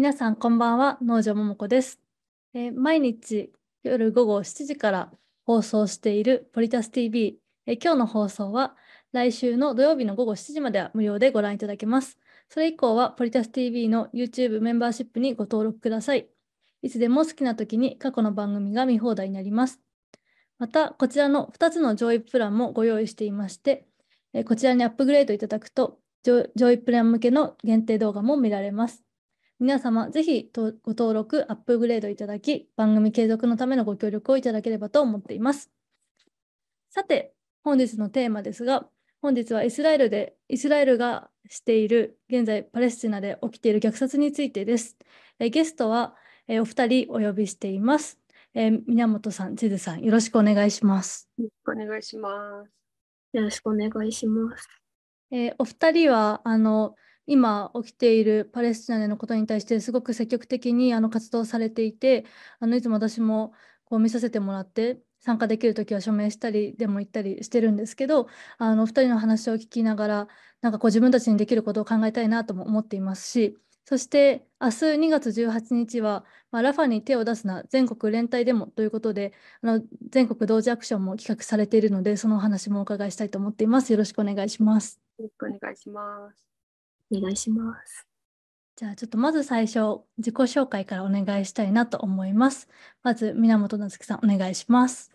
皆さんこんばんは農場桃子です、えー、毎日夜午後7時から放送しているポリタス TV、えー、今日の放送は来週の土曜日の午後7時までは無料でご覧いただけますそれ以降はポリタス TV の YouTube メンバーシップにご登録くださいいつでも好きな時に過去の番組が見放題になりますまたこちらの2つの上位プランもご用意していましてこちらにアップグレードいただくと上位プラン向けの限定動画も見られます皆様、ぜひご登録、アップグレードいただき、番組継続のためのご協力をいただければと思っています。さて、本日のテーマですが、本日はイスラエルで、イスラエルがしている、現在パレスチナで起きている虐殺についてです。ゲストはお二人お呼びしています。えー、源さん、地図さん、よろしくお願いします。よろしくお願いします。よろしくお願いします。えー、お二人はあの今起きているパレスチナでのことに対してすごく積極的にあの活動されていてあのいつも私もこう見させてもらって参加できる時は署名したりでも行ったりしてるんですけどあの2人の話を聞きながらなんかこう自分たちにできることを考えたいなとも思っていますしそして明日2月18日は、まあ、ラファに手を出すな全国連帯デモということであの全国同時アクションも企画されているのでそのお話もお伺いしたいと思っています。よろしくお願いします。よろしくお願いします。お願いします。じゃあちょっとまず最初自己紹介からお願いしたいなと思います。まず源夏樹さんお願いします。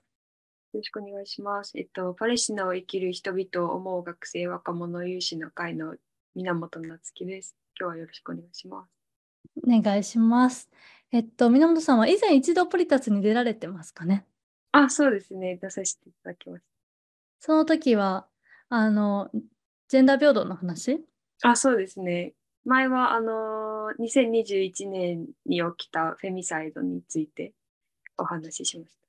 よろしくお願いします。えっとパレスチナを生きる人々を思う学生若者有志の会の源夏樹です。今日はよろしくお願いします。お願いします。えっと源さんは以前一度ポリタツに出られてますかね。あ、そうですね。出させていただきました。その時はあのジェンダー平等の話あ、そうですね。前はあの2021年に起きたフェミサイドについてお話ししました。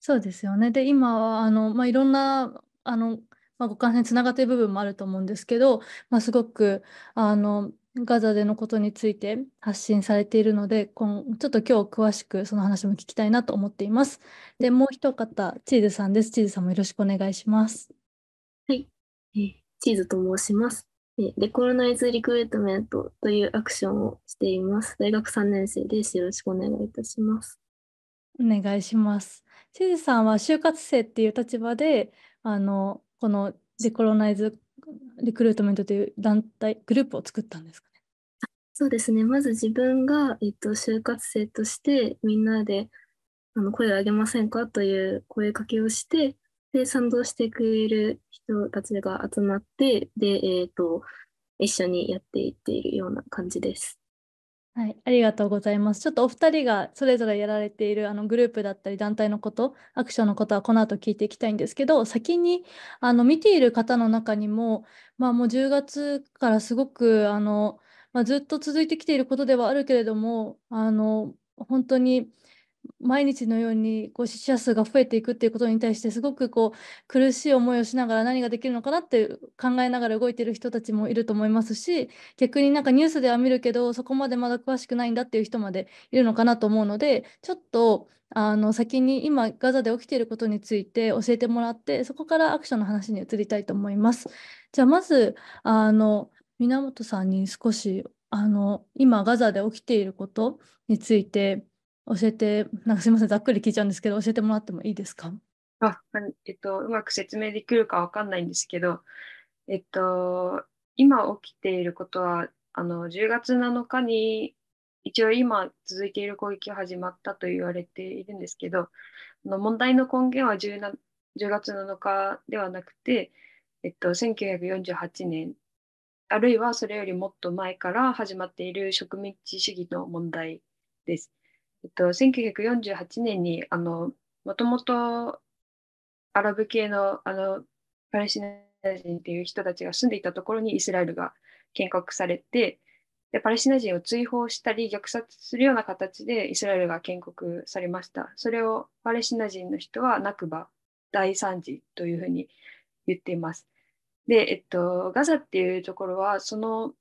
そうですよね。で今はあの、まあ、いろんなあの、まあ、ご関心つながっている部分もあると思うんですけど、まあ、すごくあのガザでのことについて発信されているのでこんちょっと今日詳しくその話も聞きたいなと思っています。でもう一方チーズさんです。チーズさんもよろしくお願いします。はい、えチーズと申します。デコロナイズリクルートメントというアクションをしています。大学3年生です。よろしくお願いいたします。お願いします。せずさんは就活生っていう立場で、あのこのデコロナイズリクルートメントという団体グループを作ったんですかね。そうですね。まず自分がえっと就活生としてみんなであの声を上げませんかという声かけをして、で、賛同してくれる人たちが集まって、で、えっ、ー、と、一緒にやっていっているような感じです。はい、ありがとうございます。ちょっとお二人がそれぞれやられているあのグループだったり団体のこと、アクションのことはこの後聞いていきたいんですけど、先にあの見ている方の中にも、まあ、もう10月からすごくあの、まあ、ずっと続いてきていることではあるけれども、あの本当に毎日のようにこう死者数が増えていくっていうことに対してすごくこう苦しい思いをしながら何ができるのかなって考えながら動いてる人たちもいると思いますし逆になんかニュースでは見るけどそこまでまだ詳しくないんだっていう人までいるのかなと思うのでちょっとあの先に今ガザで起きていることについて教えてもらってそこからアクションの話に移りたいと思います。じゃあまずあの源さんに少しあの今ガザで起きていることについて教えて、なんかすみません、ざっくり聞いちゃうんですけど、教えてもらってもいいですかあ、えっと、うまく説明できるかわかんないんですけど、えっと、今起きていることは、あの、10月7日に、一応今続いている攻撃が始まったと言われているんですけど、あの問題の根源は 10, 10月7日ではなくて、えっと、1948年、あるいはそれよりもっと前から始まっている植民地主義の問題です。えっと、1948年にあのもともとアラブ系のあのパレスチナ人という人たちが住んでいたところにイスラエルが建国されてでパレスチナ人を追放したり虐殺するような形でイスラエルが建国されましたそれをパレスチナ人の人はナクバ大惨事というふうに言っていますで、えっと、ガザっていうところはその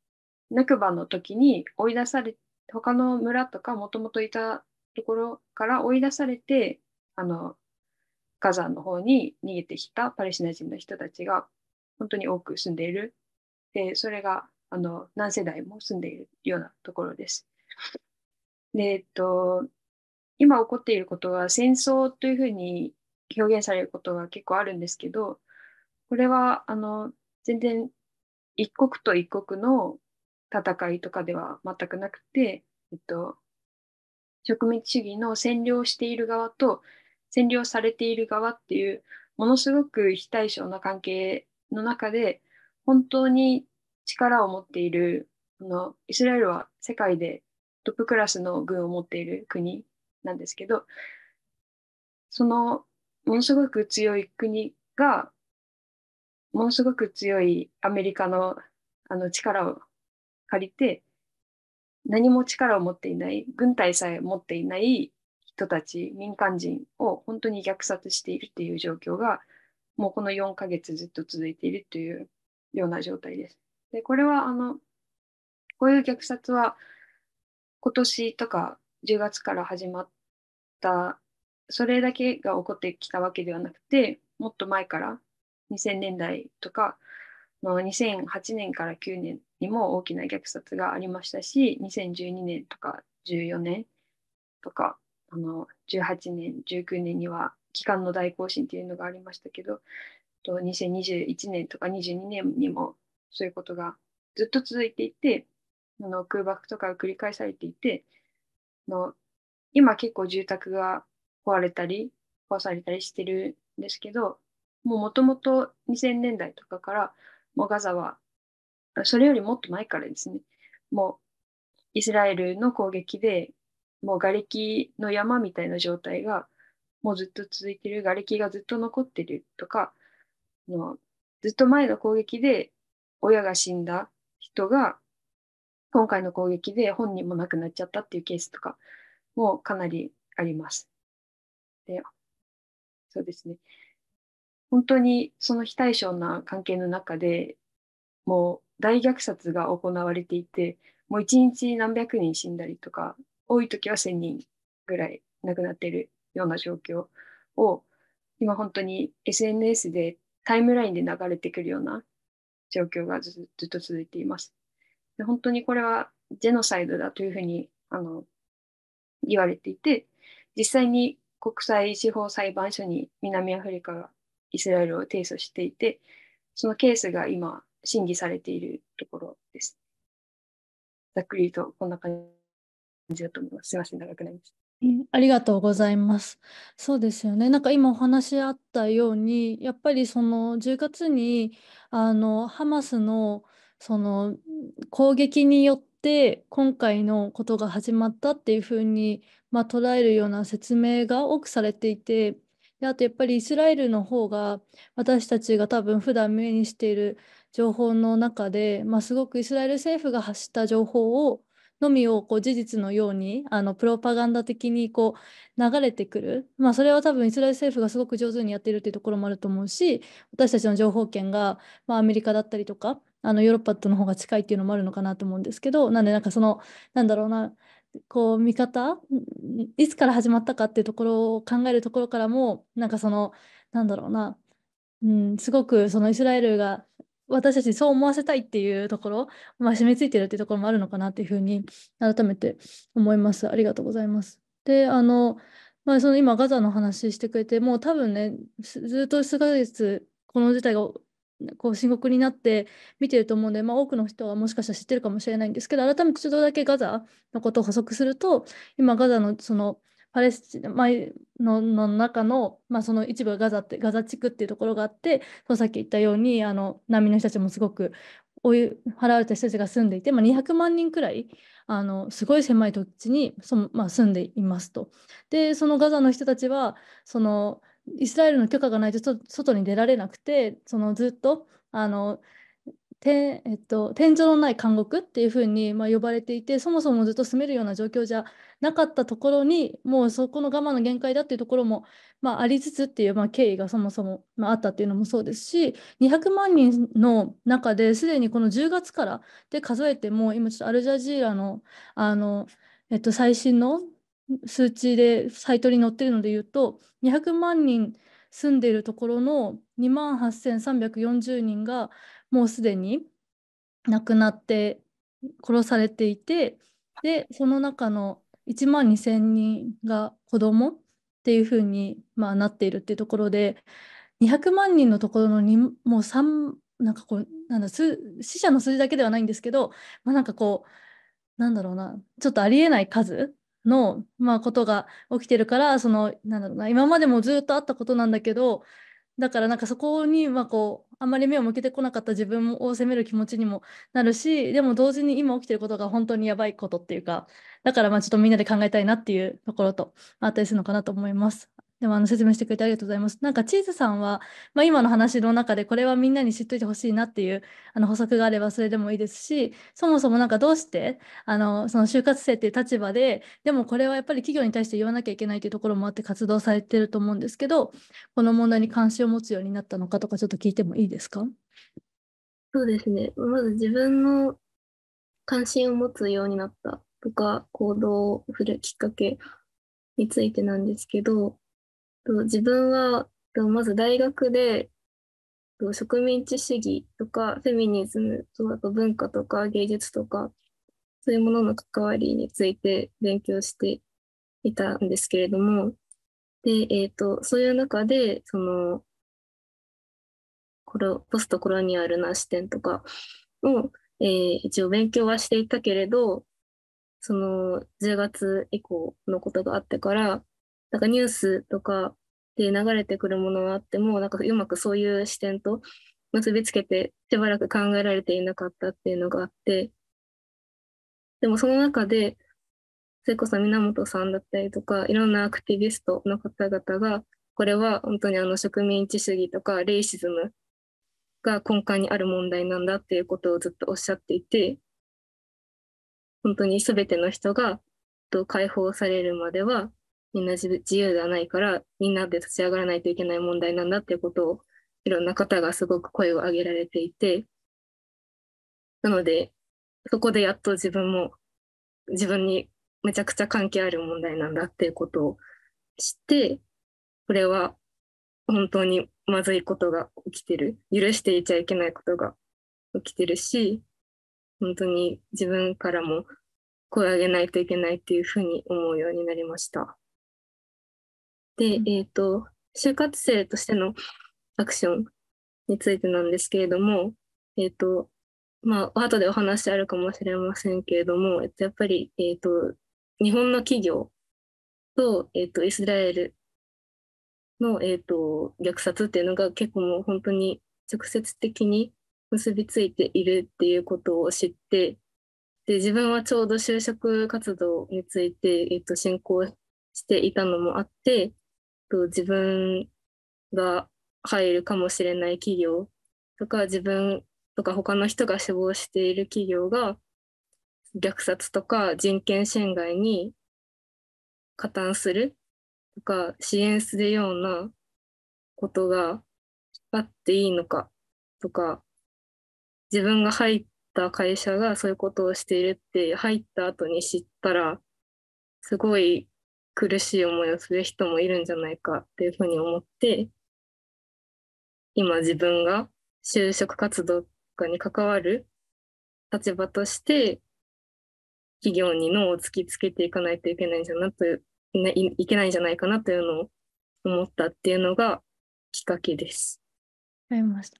ナクバの時に追い出され他の村とかもともといたところから追い出されてあのガザの方に逃げてきたパレスチナ人の人たちが本当に多く住んでいるでそれがあの何世代も住んでいるようなところです。でえっと、今起こっていることは戦争というふうに表現されることが結構あるんですけどこれはあの全然一国と一国の戦いとかでは全くなくて、えっと、植民地主義の占領している側と占領されている側っていうものすごく非対称な関係の中で本当に力を持っているのイスラエルは世界でトップクラスの軍を持っている国なんですけどそのものすごく強い国がものすごく強いアメリカのあの力を借りて何も力を持っていない軍隊さえ持っていない人たち民間人を本当に虐殺しているっていう状況がもうこの4ヶ月ずっと続いているというような状態です。でこれはあのこういう虐殺は今年とか10月から始まったそれだけが起こってきたわけではなくてもっと前から2000年代とかの2008年から9年にも大きな虐殺がありましたし2012年とか14年とかあの18年19年には期間の大行進っていうのがありましたけど2021年とか22年にもそういうことがずっと続いていてあの空爆とかが繰り返されていての今結構住宅が壊れたり壊されたりしてるんですけどもともと2000年代とかからもうガザはそれよりもっと前からですね、もうイスラエルの攻撃で、もう瓦礫の山みたいな状態が、もうずっと続いてる、瓦礫がずっと残ってるとか、うずっと前の攻撃で親が死んだ人が、今回の攻撃で本人も亡くなっちゃったっていうケースとかもかなりあります。で、そうですね。本当にその非対称な関係の中でもう大虐殺が行われていてもう一日何百人死んだりとか多い時は1,000人ぐらい亡くなっているような状況を今本当に SNS でタイムラインで流れてくるような状況がずっと続いています。で本当にこれはジェノサイドだというふうにあの言われていて実際に国際司法裁判所に南アフリカがイスラエルを提訴していてそのケースが今審議されているところです。ざっくり言うと、こんな感じだと思います。すいません、長くなりました。ありがとうございます。そうですよね。なんか今お話しあったように、やっぱりその10月にあのハマスのその攻撃によって今回のことが始まったっていうふうに、まあ、捉えるような説明が多くされていて、であとやっぱりイスラエルの方が私たちが多分普段目にしている情報の中で、まあ、すごくイスラエル政府が発した情報をのみをこう事実のようにあのプロパガンダ的にこう流れてくる、まあ、それは多分イスラエル政府がすごく上手にやっているというところもあると思うし私たちの情報権が、まあ、アメリカだったりとかあのヨーロッパとの方が近いっていうのもあるのかなと思うんですけどなんでなんかそのなんだろうなこう見方いつから始まったかっていうところを考えるところからもなんかそのなんだろうな、うん、すごくそのイスラエルが私たちにそう思わせたいっていうところ、まあ、締め付いてるっていうところもあるのかなっていうふうに改めて思います。ありがとうございます。であの、まあ、その今ガザの話してくれてもう多分ねずっと数ヶ月この事態がこう深刻になって見てると思うんで、まあ、多くの人はもしかしたら知ってるかもしれないんですけど改めてちょっとだけガザのことを補足すると今ガザのそのパレスチナのの中の、まあ、その一部がガザってガザ地区っていうところがあってさっき言ったようにあの難民の人たちもすごく追い払われた人たちが住んでいて、まあ、200万人くらいあのすごい狭い土地にそ、まあ、住んでいますと。でそのガザの人たちはそのイスラエルの許可がないと外に出られなくてそのずっとあのてえっと、天井のない監獄っていうふうに、まあ、呼ばれていてそもそもずっと住めるような状況じゃなかったところにもうそこの我慢の限界だっていうところも、まあ、ありつつっていう、まあ、経緯がそもそも、まあ、あったっていうのもそうですし200万人の中ですでにこの10月からで数えても今ちょっとアルジャジーラのあの、えっと、最新の数値でサイトに載ってるので言うと200万人住んでいるところの2万8340人がもうすでに亡くなって殺されていてでその中の1万2,000人が子供っていうふうに、まあ、なっているっていうところで200万人のところのもう3なんかこうなんだ死者の数字だけではないんですけど、まあ、なんかこうなんだろうなちょっとありえない数の、まあ、ことが起きてるからそのなんだろうな今までもずっとあったことなんだけどだからなんかそこにまあこうあんまり目を向けてこなかった自分を責める気持ちにもなるしでも同時に今起きてることが本当にやばいことっていうかだからまあちょっとみんなで考えたいなっていうところとあったりするのかなと思います。でもあの説明してくれてありがとうございます。なんかチーズさんは、まあ、今の話の中でこれはみんなに知っといてほしいなっていうあの補足があればそれでもいいですしそもそもなんかどうしてあのその就活生っていう立場ででもこれはやっぱり企業に対して言わなきゃいけないというところもあって活動されてると思うんですけどこの問題に関心を持つようになったのかとかちょっと聞いてもいいですかそうですねまず自分の関心を持つようになったとか行動をするきっかけについてなんですけど自分はまず大学で植民地主義とかフェミニズムとあと文化とか芸術とかそういうものの関わりについて勉強していたんですけれどもで、えーと、そういう中でそのコロポストコロニアルな視点とかを、えー、一応勉強はしていたけれどその10月以降のことがあってからなんかニュースとかで流れてくるものがあってもなんかうまくそういう視点と結びつけてしばらく考えられていなかったっていうのがあってでもその中でそれこそ源さんだったりとかいろんなアクティビストの方々がこれは本当にあの植民地主義とかレイシズムが根幹にある問題なんだっていうことをずっとおっしゃっていて本当に全ての人が解放されるまではみんな自由ではないからみんなで立ち上がらないといけない問題なんだっていうことをいろんな方がすごく声を上げられていてなのでそこでやっと自分も自分にめちゃくちゃ関係ある問題なんだっていうことを知ってこれは本当にまずいことが起きてる許していちゃいけないことが起きてるし本当に自分からも声を上げないといけないっていうふうに思うようになりました。で、えっ、ー、と、就活生としてのアクションについてなんですけれども、えっ、ー、と、まあ、後でお話あるかもしれませんけれども、えっと、やっぱり、えっと、日本の企業と、えっと、イスラエルの、えっと、虐殺っていうのが結構もう本当に直接的に結びついているっていうことを知って、で、自分はちょうど就職活動について、えっと、進行していたのもあって、と自分が入るかもしれない企業とか自分とか他の人が死亡している企業が虐殺とか人権侵害に加担するとか支援するようなことがあっていいのかとか自分が入った会社がそういうことをしているって入った後に知ったらすごい苦しい思いをする人もいるんじゃないかっていうふうに思って今自分が就職活動とかに関わる立場として企業に脳を突きつけていかないといけないんじゃなといいけないんじゃないかなというのを思ったっていうのがきっかけです。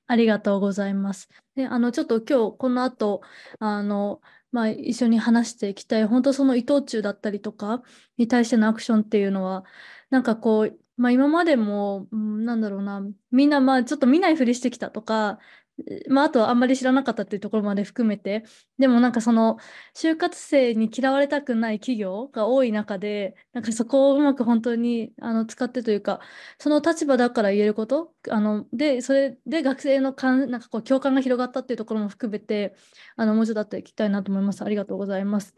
ありがとうございます。で、あの、ちょっと今日、この後、あの、まあ、一緒に話していきたい本当その伊藤忠だったりとかに対してのアクションっていうのはなんかこう、まあ、今までも、うん、なんだろうなみんなまあちょっと見ないふりしてきたとかまあ、あとはあんまり知らなかったっていうところまで含めてでもなんかその就活生に嫌われたくない企業が多い中でなんかそこをうまく本当にあの使ってというかその立場だから言えることあのでそれで学生のかんなんかこう共感が広がったっていうところも含めてあのもうちょっと後聞きたいなと思います。ありがとうございます。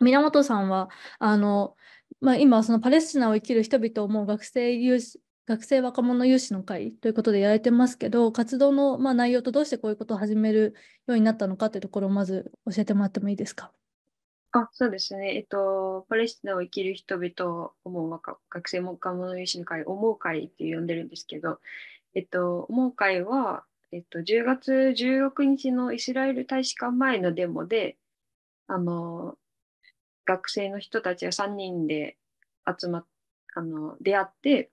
源さんはあのまあ、今そのパレスチナを生きる人々をもう学生学生若者有志の会ということでやられてますけど、活動のまあ内容とどうしてこういうことを始めるようになったのかというところをまず教えてもらってもいいですか。あそうですね、えっと、パレスチナを生きる人々を思う若学生若者有志の会、思う会って呼んでるんですけど、えっと、思う会は、えっと、10月16日のイスラエル大使館前のデモで、あの学生の人たちが3人で集まっあの出会って、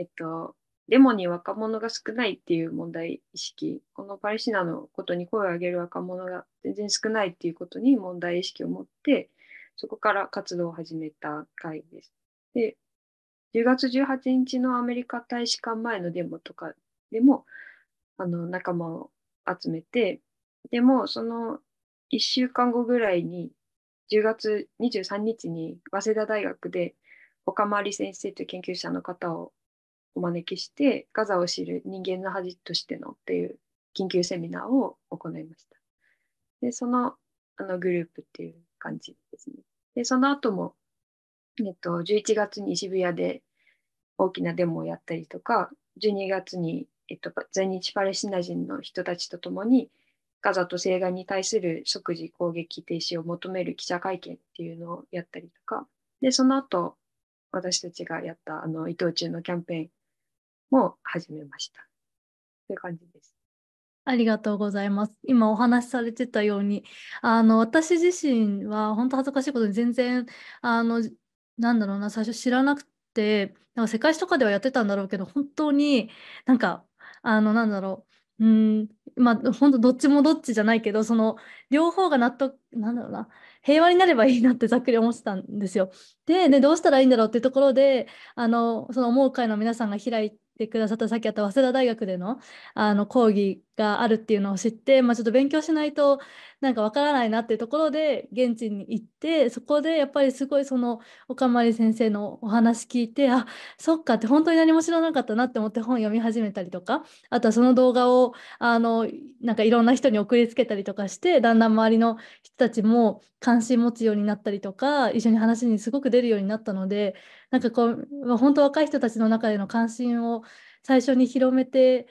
えっと、デモに若者が少ないっていう問題意識、このパレスチナのことに声を上げる若者が全然少ないっていうことに問題意識を持って、そこから活動を始めた会です。で、10月18日のアメリカ大使館前のデモとかでも、あの仲間を集めて、でもその1週間後ぐらいに、10月23日に早稲田大学で、岡回り先生という研究者の方をお招きしてガザを知る人間の恥としてのっていう緊急セミナーを行いました。でそのあのグループっていう感じですね。でその後も、えっと、11月に渋谷で大きなデモをやったりとか12月に、えっと、在日パレスチナ人の人たちと共にガザと西岸に対する即時攻撃停止を求める記者会見っていうのをやったりとか、で、その後、私たちがやったあの伊藤忠のキャンペーンも始めました。という感じです。ありがとうございます。今お話しされてたように、あの私自身は本当恥ずかしいことに全然あのなんだろうな最初知らなくて、なんか世界史とかではやってたんだろうけど、本当になんかあのなんだろう。うんまあ、本当どっちもどっちじゃないけどその両方が納得なんだろうな平和になればいいなってざっくり思ってたんですよ。で、ね、どうしたらいいんだろうっていうところであのその思う会の皆さんが開いてくださったさっきあった早稲田大学でのあの講義があるっていうのを知って、まあ、ちょっと勉強しないとなんかわからないなっていうところで現地に行ってそこでやっぱりすごいその岡まり先生のお話聞いてあそっかって本当に何も知らなかったなって思って本読み始めたりとかあとはその動画をあのなんかいろんな人に送りつけたりとかしてだんだん周りの人たちも関心持つようになったりとか一緒に話にすごく出るようになったのでなんかこう本当若い人たちの中での関心を最初に広めて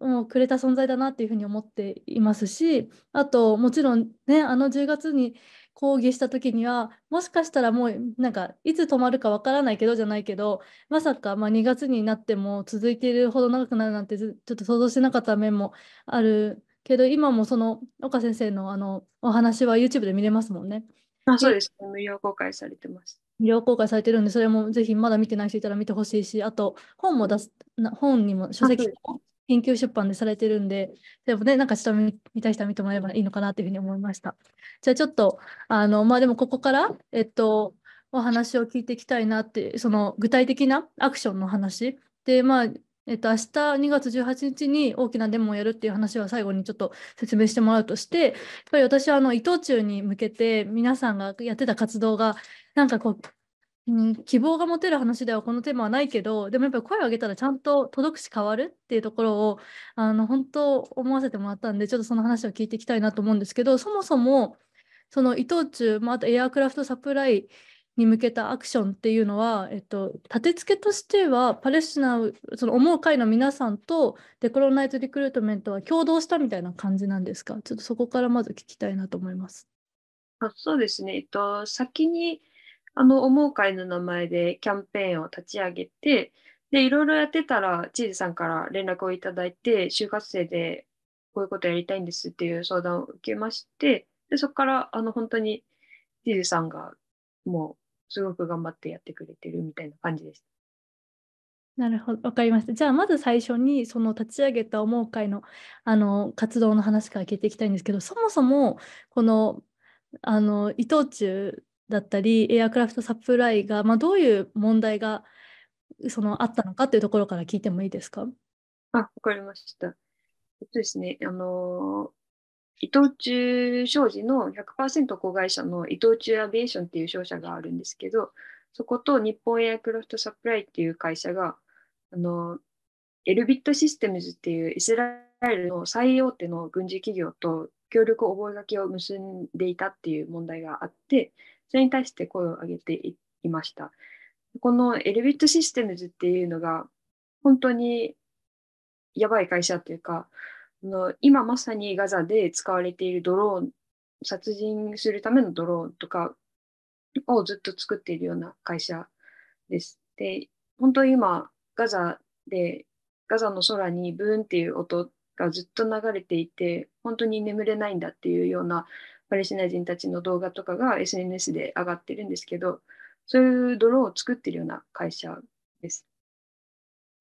もうくれた存在だなっていうふうに思っていますしあともちろんねあの10月に講義した時にはもしかしたらもうなんかいつ止まるかわからないけどじゃないけどまさかま2月になっても続いているほど長くなるなんてちょっと想像してなかった面もあるけど今もその岡先生のあのお話は YouTube で見れますもんね。あそうです無料公開されてます。無料公開されてるんでそれもぜひまだ見てない人いたら見てほしいしあと本も出す本にも書籍も研究出版でされてるんで、でもね、なんか下見見たい人は見てもらえばいいのかなというふうに思いました。じゃあちょっと、あの、まあでもここから、えっと、お話を聞いていきたいなって、その具体的なアクションの話。で、まあ、えっと、明日2月18日に大きなデモをやるっていう話は最後にちょっと説明してもらうとして、やっぱり私はあの伊藤忠に向けて皆さんがやってた活動が、なんかこう、希望が持てる話ではこのテーマはないけどでもやっぱり声を上げたらちゃんと届くし変わるっていうところをあの本当思わせてもらったんでちょっとその話を聞いていきたいなと思うんですけどそもそもその伊藤忠、まあ、あとエアークラフトサプライに向けたアクションっていうのは、えっと、立て付けとしてはパレスチナその思う会の皆さんとデコロナイトリクルートメントは共同したみたいな感じなんですかちょっとそこからまず聞きたいなと思います。あそうですね、えっと、先にあの思う会の名前でキャンペーンを立ち上げて、で、いろいろやってたら、チーズさんから連絡をいただいて、就活生でこういうことやりたいんですっていう相談を受けまして、で、そこから、あの、本当にチーズさんがもうすごく頑張ってやってくれてるみたいな感じでした。なるほど、わかりました。じゃあ、まず最初に、その立ち上げた思う会のあの活動の話から聞いていきたいんですけど、そもそも、この、あの伊藤忠だったりエアクラフトサプライが、まあ、どういう問題がそのあったのかというところから聞いてもいいですかあ、わかりました。えっとですね、あの、伊藤忠商事の100%子会社の伊藤忠アビエーションっていう商社があるんですけど、そこと日本エアクラフトサプライっていう会社が、あの、エルビットシステムズっていうイスラエルの最大手の軍事企業と協力覚書を結んでいたっていう問題があって、それに対して声を上げていました。このエレビットシステムズっていうのが本当にやばい会社というか、の今まさにガザで使われているドローン、殺人するためのドローンとかをずっと作っているような会社です。で、本当に今、ガザで、ガザの空にブーンっていう音がずっと流れていて、本当に眠れないんだっていうようなパレスチナ人たちの動画とかが SNS で上がってるんですけど、そういう泥を作ってるような会社です。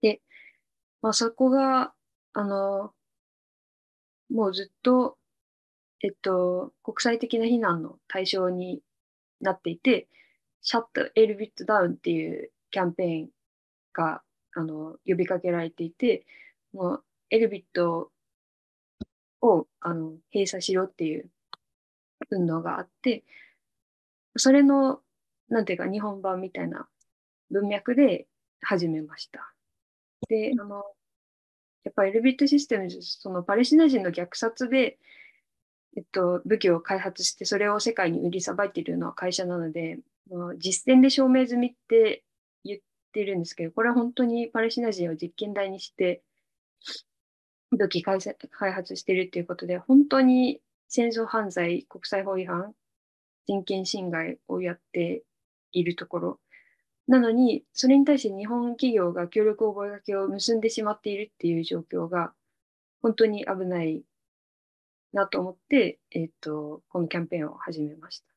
で、まあ、そこが、あの、もうずっと、えっと、国際的な非難の対象になっていて、シャット・エルビット・ダウンっていうキャンペーンがあの呼びかけられていて、もうエルビットをあの閉鎖しろっていう運動があってそれのなんていうか日本版みたいな文脈で始めました。であのやっぱエルビットシステムそのパレスチナ人の虐殺で、えっと、武器を開発してそれを世界に売りさばいているのは会社なので実践で証明済みって言ってるんですけどこれは本当にパレスチナ人を実験台にして武器開発してるっていうことで本当に戦争犯罪、国際法違反、人権侵害をやっているところなのに、それに対して日本企業が協力覚書を結んでしまっているっていう状況が、本当に危ないなと思って、えっ、ー、と、このキャンペーンを始めました。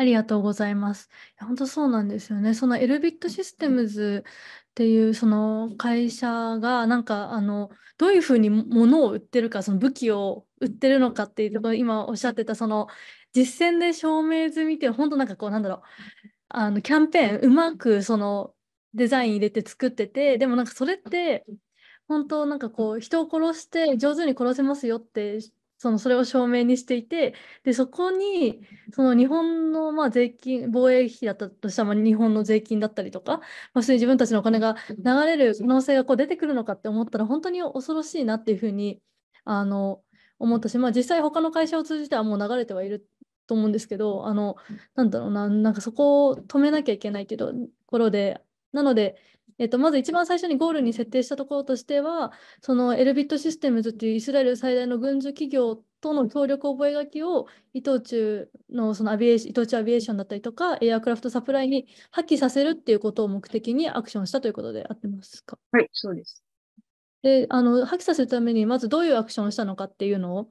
ありがとうございます。いや本当そうなんですよね。そのエルビットシステムズっていうその会社がなんかあのどういうふうに物を売ってるかその武器を売ってるのかっていうところ今おっしゃってたその実践で証明済みって本当なんかこうなんだろうあのキャンペーンうまくそのデザイン入れて作っててでもなんかそれって本当なんかこう人を殺して上手に殺せますよってそのそれを証明にしていてでそこにその日本のまあ税金防衛費だったとしたら日本の税金だったりとか、まあ、自分たちのお金が流れる可能性がこう出てくるのかって思ったら本当に恐ろしいなっていうふうにあの思ったし、まあ、実際他の会社を通じてはもう流れてはいると思うんですけどあのなんだろうななんかそこを止めなきゃいけないけどところでなのでえっと、まず一番最初にゴールに設定したところとしては、そのエルビットシステムズというイスラエル最大の軍需企業との協力覚書を伊藤忠のそのアビエ伊藤忠アビエーションだったりとか、エアクラフトサプライに破棄させるっていうことを目的にアクションしたということであってますかはい、そうです。であの破棄させるためにまずどういうアクションをしたのかっていうのを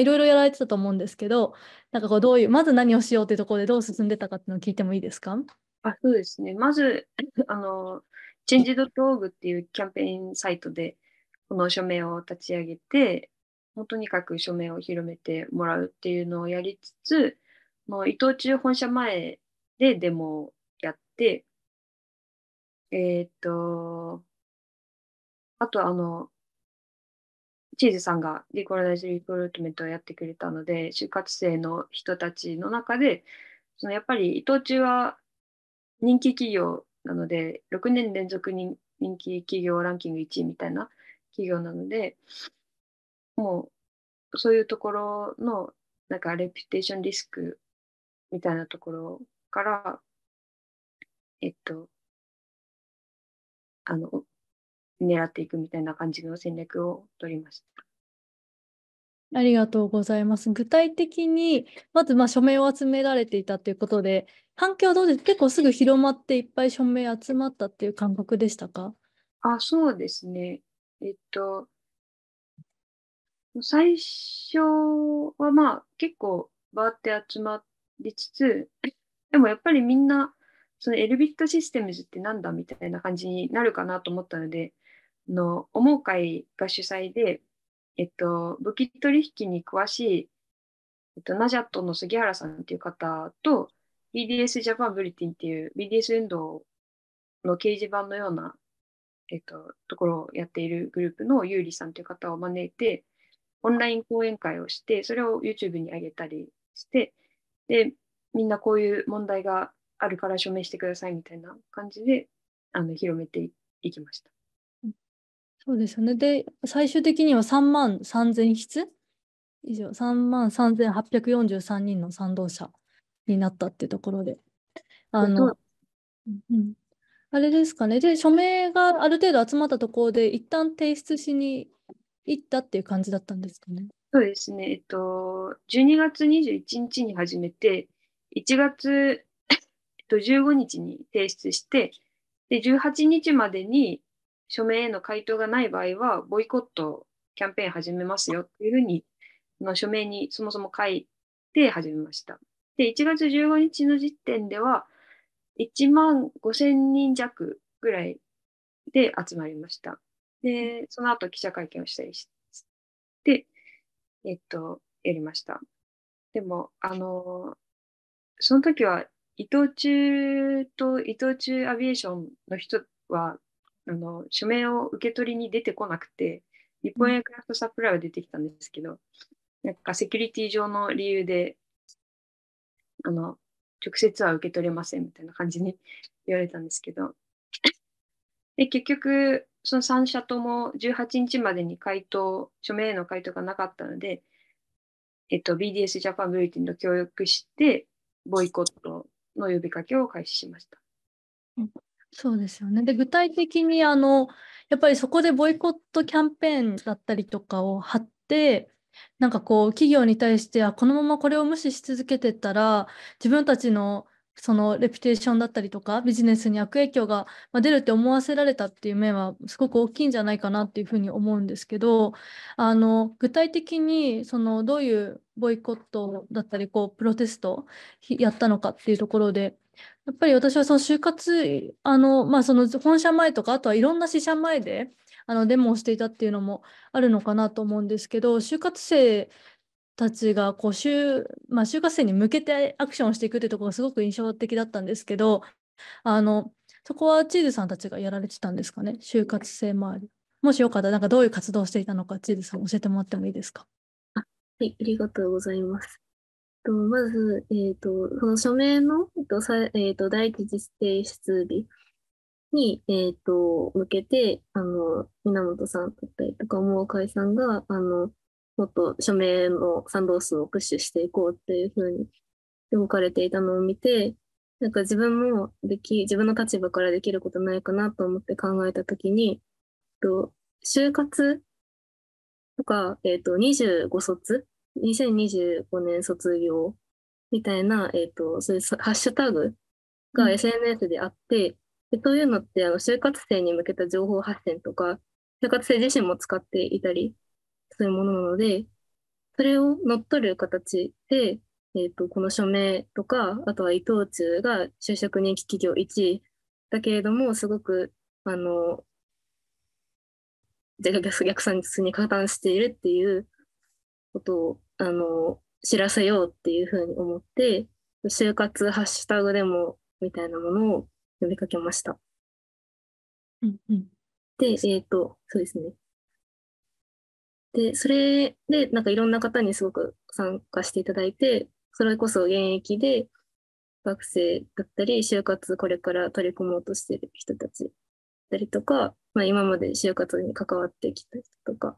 いろいろやられてたと思うんですけどなんかこうどういうまず何をしようっていうところでどう進んでたかっていうのを聞いてもいいですかあそうですねまずあの change.org っていうキャンペーンサイトで、この署名を立ち上げて、もうとにかく署名を広めてもらうっていうのをやりつつ、もう伊藤忠本社前でデモをやって、えっ、ー、と、あとあの、チーズさんがリコラダイズリクルートメントをやってくれたので、就活生の人たちの中で、そのやっぱり伊藤忠は人気企業なので、6年連続に人気企業ランキング1位みたいな企業なので、もうそういうところのなんかレピュテーションリスクみたいなところから、えっと、あの、狙っていくみたいな感じの戦略を取りました。ありがとうございます。具体的に、まずまあ署名を集められていたということで、反響はどうです結構すぐ広まっていっぱい署名集まったっていう感覚でしたかあ、そうですね。えっと、最初はまあ結構バーって集まりつつ、でもやっぱりみんな、そのエルビットシステムズってなんだみたいな感じになるかなと思ったので、の、思う会が主催で、えっと、武器取引に詳しい、えっと、ナジャットの杉原さんっていう方と、BDS ジャパンブリティっていう BDS 運動の掲示板のような、えっと、ところをやっているグループのユーリさんという方を招いて、オンライン講演会をして、それを YouTube に上げたりして、で、みんなこういう問題があるから署名してくださいみたいな感じで、あの、広めていきました。そうですよね。で、最終的には3万3000筆以上、3万3843人の賛同者になったっていうところで。あの、うん、あれですかね。で、署名がある程度集まったところで、一旦提出しに行ったっていう感じだったんですかね。そうですね。えっと、12月21日に始めて、1月、えっと、15日に提出して、で、18日までに署名への回答がない場合は、ボイコットキャンペーン始めますよっていうふうに、の署名にそもそも書いて始めました。で、1月15日の時点では、1万5000人弱ぐらいで集まりました。で、その後記者会見をしたりして、えっと、やりました。でも、あの、その時は伊藤忠と伊藤忠アビエーションの人はあの署名を受け取りに出てこなくて、日本エアクラフトサプライは出てきたんですけど、なんかセキュリティ上の理由で、あの、直接は受け取れませんみたいな感じに言われたんですけど、で結局、その3社とも18日までに回答、署名への回答がなかったので、えっと、BDS ジャパンブリティンと協力して、ボイコットの呼びかけを開始しました。そうですよね。で、具体的にあの、やっぱりそこでボイコットキャンペーンだったりとかを貼って、なんかこう、企業に対して、はこのままこれを無視し続けてたら、自分たちのそのレピュテーションだったりとか、ビジネスに悪影響が出るって思わせられたっていう面は、すごく大きいんじゃないかなっていうふうに思うんですけど、あの、具体的に、その、どういうボイコットだったり、こう、プロテストやったのかっていうところで、やっぱり私はその就活、あの、まあ、その本社前とか、あとはいろんな支社前で、あの、デモをしていたっていうのもあるのかなと思うんですけど、就活生たちが、こう、就、まあ、就活生に向けてアクションをしていくというところがすごく印象的だったんですけど、あの、そこはチーズさんたちがやられてたんですかね、就活生周り。もしよかったら、なんかどういう活動をしていたのか、チーズさん教えてもらってもいいですか。あはい、ありがとうございます。とまず、えーと、その署名の、えーとさえーと、第一次提出日に、えーと、向けてあの源さんだったりとかもうさんがあのもっと署名の賛同数をプッシュしていこうっていうふうに動かれていたのを見てなんか自分もでき自分の立場からできることないかなと思って考えた時に、えー、と就活とか、えー、と25卒2025年卒業みたいな、えっ、ー、と、そういうハッシュタグが SNS であって、うん、そういうのってあの就活生に向けた情報発信とか、就活生自身も使っていたりするものなので、それを乗っ取る形で、えーと、とこの署名とか、あとは伊藤忠が就職人気企業1位だけれども、すごくあの逆算に加担しているっていうことをあの、知らせようっていうふうに思って、就活ハッシュタグでもみたいなものを呼びかけました。うんうん、で、えっ、ー、と、そうですね。で、それで、なんかいろんな方にすごく参加していただいて、それこそ現役で学生だったり、就活これから取り組もうとしている人たちだったりとか、まあ、今まで就活に関わってきた人とか、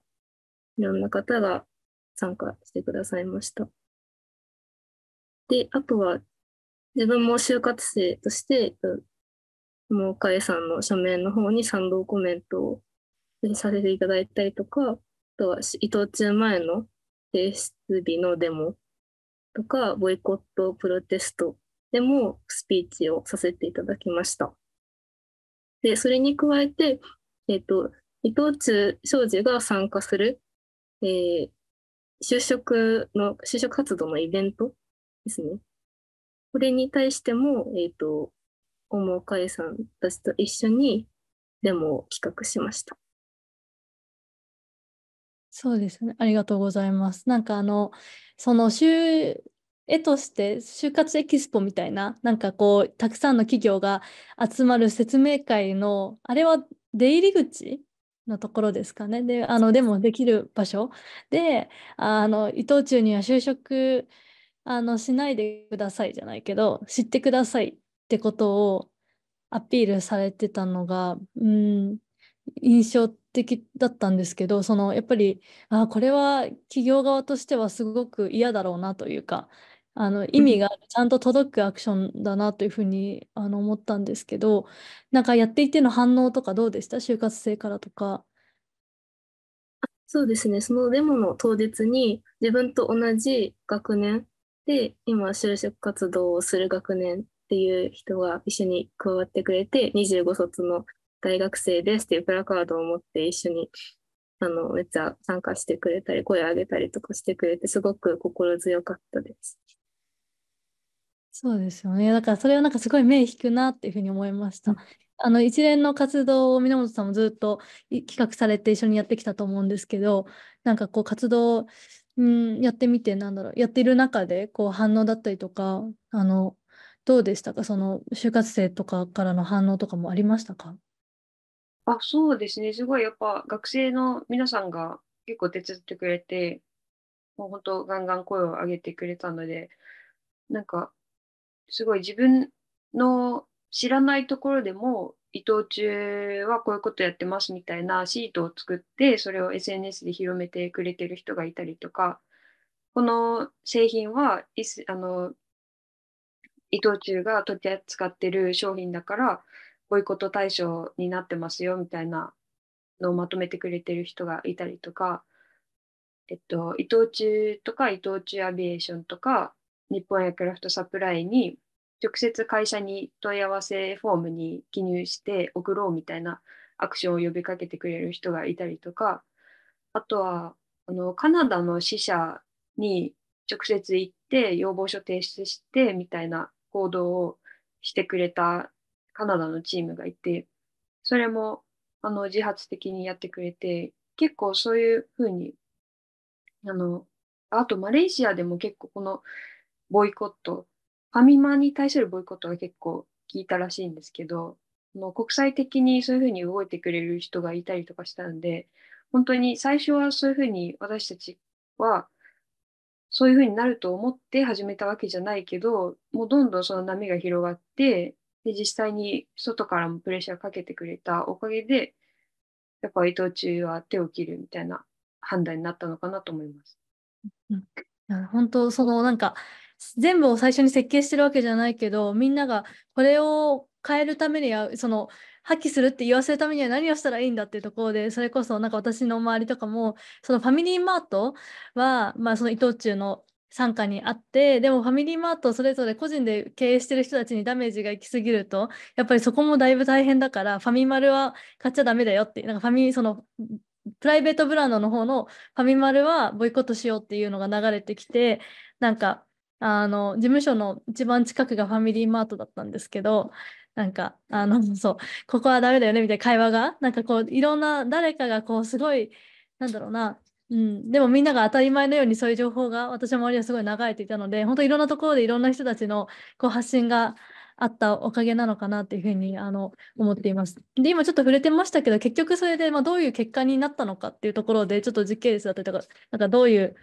いろんな方が参加してくださいました。で、あとは、自分も就活生として、もうかえさんの書面の方に賛同コメントをさせていただいたりとか、あとは、伊藤中前の提出日のデモとか、ボイコット、プロテストでもスピーチをさせていただきました。で、それに加えて、えっ、ー、と、伊藤忠商事が参加する、えー、就職の、就職活動のイベントですね。これに対しても、えっ、ー、と、大間かえさんたちと一緒にデモを企画しました。そうですね。ありがとうございます。なんかあの、その週、絵として就活エキスポみたいななんかこうたくさんの企業が集まる説明会のあれは出入り口のところですかね。で、あのでもできる場所で、あの伊藤忠には就職あのしないでくださいじゃないけど、知ってくださいってことをアピールされてたのが、うん、印象的だったんですけど、そのやっぱりあこれは企業側としてはすごく嫌だろうなというか、あの意味がちゃんと届くアクションだなというふうにあの思ったんですけどなんかやっていての反応とかどうでした就活生からとか。そうですねそのデモの当日に自分と同じ学年で今就職活動をする学年っていう人が一緒に加わってくれて25卒の大学生ですっていうプラカードを持って一緒にあのめっちゃ参加してくれたり声を上げたりとかしてくれてすごく心強かったです。そうですよね。だからそれはなんかすごい目引くなっていうふうに思いました。あの一連の活動を源さんもずっと企画されて一緒にやってきたと思うんですけど、なんかこう活動うんやってみてなんだろうやっている中でこう反応だったりとかあのどうでしたかその就活生とかからの反応とかもありましたかあそうですねすごいやっぱ学生の皆さんが結構手伝ってくれてもう本当ガンガン声を上げてくれたのでなんかすごい自分の知らないところでも伊藤忠はこういうことやってますみたいなシートを作ってそれを SNS で広めてくれてる人がいたりとかこの製品はあの伊藤忠が取り扱ってる商品だからボイコット対象になってますよみたいなのをまとめてくれてる人がいたりとか、えっと、伊藤忠とか伊藤忠アビエーションとか日本エクラフトサプライに直接会社に問い合わせフォームに記入して送ろうみたいなアクションを呼びかけてくれる人がいたりとかあとはあのカナダの支社に直接行って要望書提出してみたいな行動をしてくれたカナダのチームがいてそれもあの自発的にやってくれて結構そういうふうにあのあとマレーシアでも結構このボイコット、ファミマに対するボイコットが結構効いたらしいんですけど、もう国際的にそういうふうに動いてくれる人がいたりとかしたんで、本当に最初はそういうふうに私たちは、そういうふうになると思って始めたわけじゃないけど、もうどんどんその波が広がって、で実際に外からもプレッシャーかけてくれたおかげで、やっぱ伊藤忠は手を切るみたいな判断になったのかなと思います。本当そのなんか全部を最初に設計してるわけじゃないけどみんながこれを変えるためにはその破棄するって言わせるためには何をしたらいいんだっていうところでそれこそなんか私の周りとかもそのファミリーマートは、まあ、その伊藤忠の傘下にあってでもファミリーマートそれぞれ個人で経営してる人たちにダメージが行き過ぎるとやっぱりそこもだいぶ大変だからファミマルは買っちゃダメだよってなんかファミそのプライベートブランドの方のファミマルはボイコットしようっていうのが流れてきてなんかあの事務所の一番近くがファミリーマートだったんですけどなんかあの そうここはダメだよねみたいな会話がなんかこういろんな誰かがこうすごいなんだろうなうん、でもみんなが当たり前のようにそういう情報が私の周りはすごい流れていたので本当いろんなところでいろんな人たちのこう発信があったおかげなのかなっていうふうにあの思っています。で今ちょっと触れてましたけど結局それでまあどういう結果になったのかっていうところでちょっと実験室だったりとかなんかどういう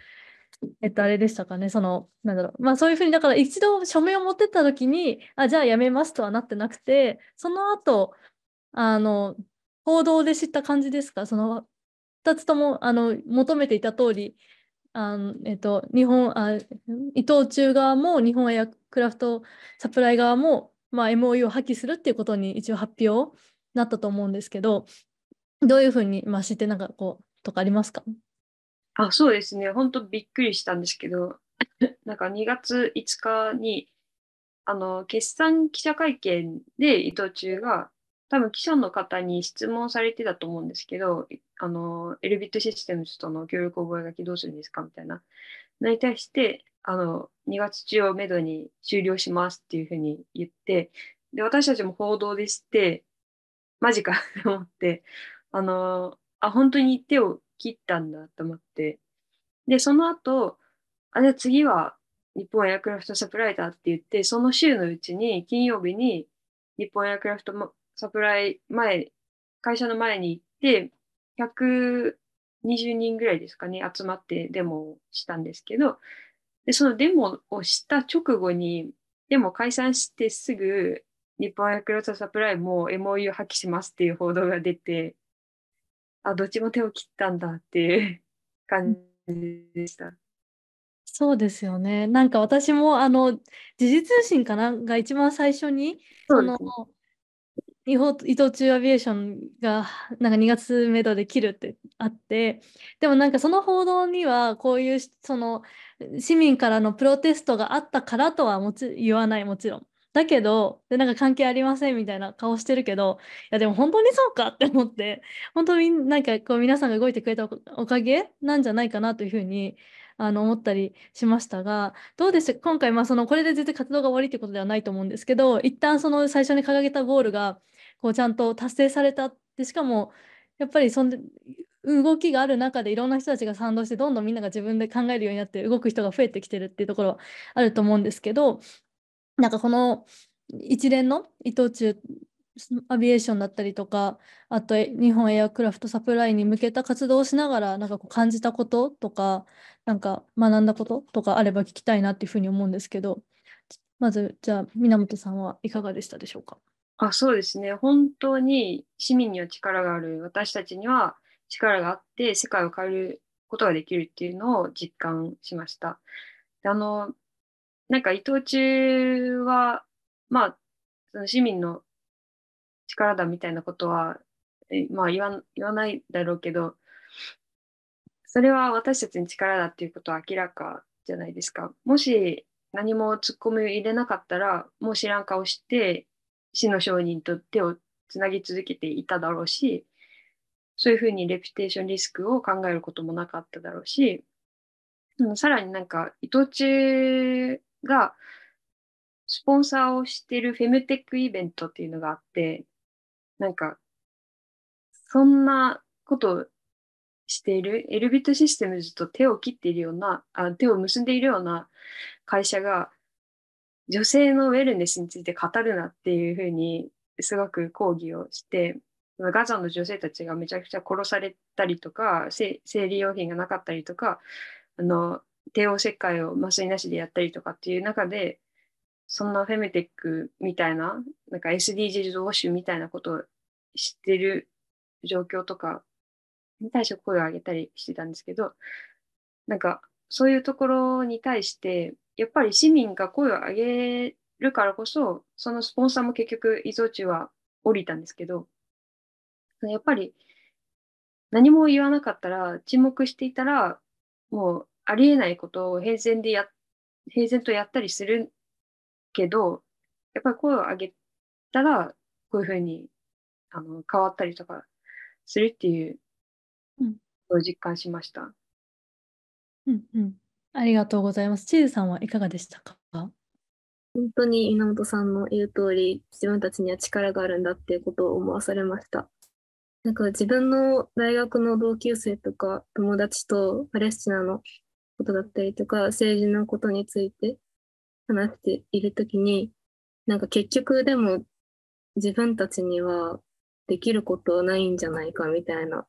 えっと、あれでしたかね、その、なんだろう、まあそういうふうに、だから一度署名を持ってった時に、あ、じゃあやめますとはなってなくて、その後、あの、報道で知った感じですか、その、2つとも、あの、求めていた通り、あのえっと、日本あ伊藤忠側も日本エアクラフトサプライ側も、まあ、MOU を破棄するっていうことに一応発表になったと思うんですけどどういうふうに、まあ、知ってなんかこうとかありますかあ、そうですね。本当びっくりしたんですけど、なんか2月5日に、あの、決算記者会見で伊藤忠が、多分記者の方に質問されてたと思うんですけど、あの、エルビットシステムズとの協力覚書どうするんですかみたいな。のに対して、あの、2月中をめどに終了しますっていうふうに言って、で、私たちも報道でして、マジかと思って、あの、あ、本当に手を切ったんだと思って。で、その後、あ、じゃ次は日本エアクラフトサプライーって言って、その週のうちに金曜日に日本エアクラフトサプライ前、会社の前に行って、120人ぐらいですかね、集まってデモをしたんですけど、でそのデモをした直後に、でも解散してすぐ、日本エアクラフトサプライも MOU 破棄しますっていう報道が出て、あどっちも手を切ったんだっていう 感じでした。そうですよねなんか私もあの時事通信かなが一番最初にその日本伊藤忠アビエーションがなんか2月メドで切るってあってでもなんかその報道にはこういうその市民からのプロテストがあったからとはもち言わないもちろん。だけど、で、なんか関係ありませんみたいな顔してるけど、いや、でも本当にそうかって思って、本当になんかこう皆さんが動いてくれたおかげなんじゃないかなというふうに、あの、思ったりしましたが、どうでしょう今回、まあその、これで全然活動が終わりってことではないと思うんですけど、一旦その最初に掲げたゴールが、こうちゃんと達成されたって、しかも、やっぱりそんで、動きがある中でいろんな人たちが賛同してどんどんみんなが自分で考えるようになって動く人が増えてきてるっていうところはあると思うんですけどなんかこの一連の伊藤忠アビエーションだったりとかあと日本エアクラフトサプライに向けた活動をしながらなんかこう感じたこととかなんか学んだこととかあれば聞きたいなっていうふうに思うんですけどまずじゃあ源さんはいかがでしたでしょうかあそうですね本当に市民には力がある私たちには力があって世界を変えることができるっていうのを実感しました。であのなんか伊藤忠は、まあ、その市民の力だみたいなことは、まあ、言わ言わないだろうけど、それは私たちに力だっていうことは明らかじゃないですか。もし何も突っ込みを入れなかったら、もう知らん顔して、死の商人と手をつなぎ続けていただろうし、そういうふうにレピュテーションリスクを考えることもなかっただろうし、さらになんか、伊藤忠が、スポンサーをしてるフェムテックイベントっていうのがあって、なんか、そんなことをしている、エルビットシステムズと手を切っているようなあ、手を結んでいるような会社が、女性のウェルネスについて語るなっていうふうに、すごく抗議をして、ガザの女性たちがめちゃくちゃ殺されたりとか、生理用品がなかったりとか、あの、帝王切開を麻酔なしでやったりとかっていう中で、そんなフェムテックみたいな、なんか SDGs ウォッシュみたいなことを知ってる状況とかに対して声を上げたりしてたんですけど、なんかそういうところに対して、やっぱり市民が声を上げるからこそ、そのスポンサーも結局依存値は降りたんですけど、やっぱり何も言わなかったら、沈黙していたら、もうありえないことを平然でや平然とやったりするけどやっぱり声を上げたらこういうふうにあの変わったりとかするっていうこと実感しました。うんうん、ありがとうございます。チーズさんはいかがでしたか本当に稲本さんの言う通り自分たちには力があるんだっていうことを思わされました。なんか自分の大学の同級生とか友達とパレスチナのことだったりとか政治のことについて話している時になんか結局でも自分たちにはできることはないんじゃないかみたいな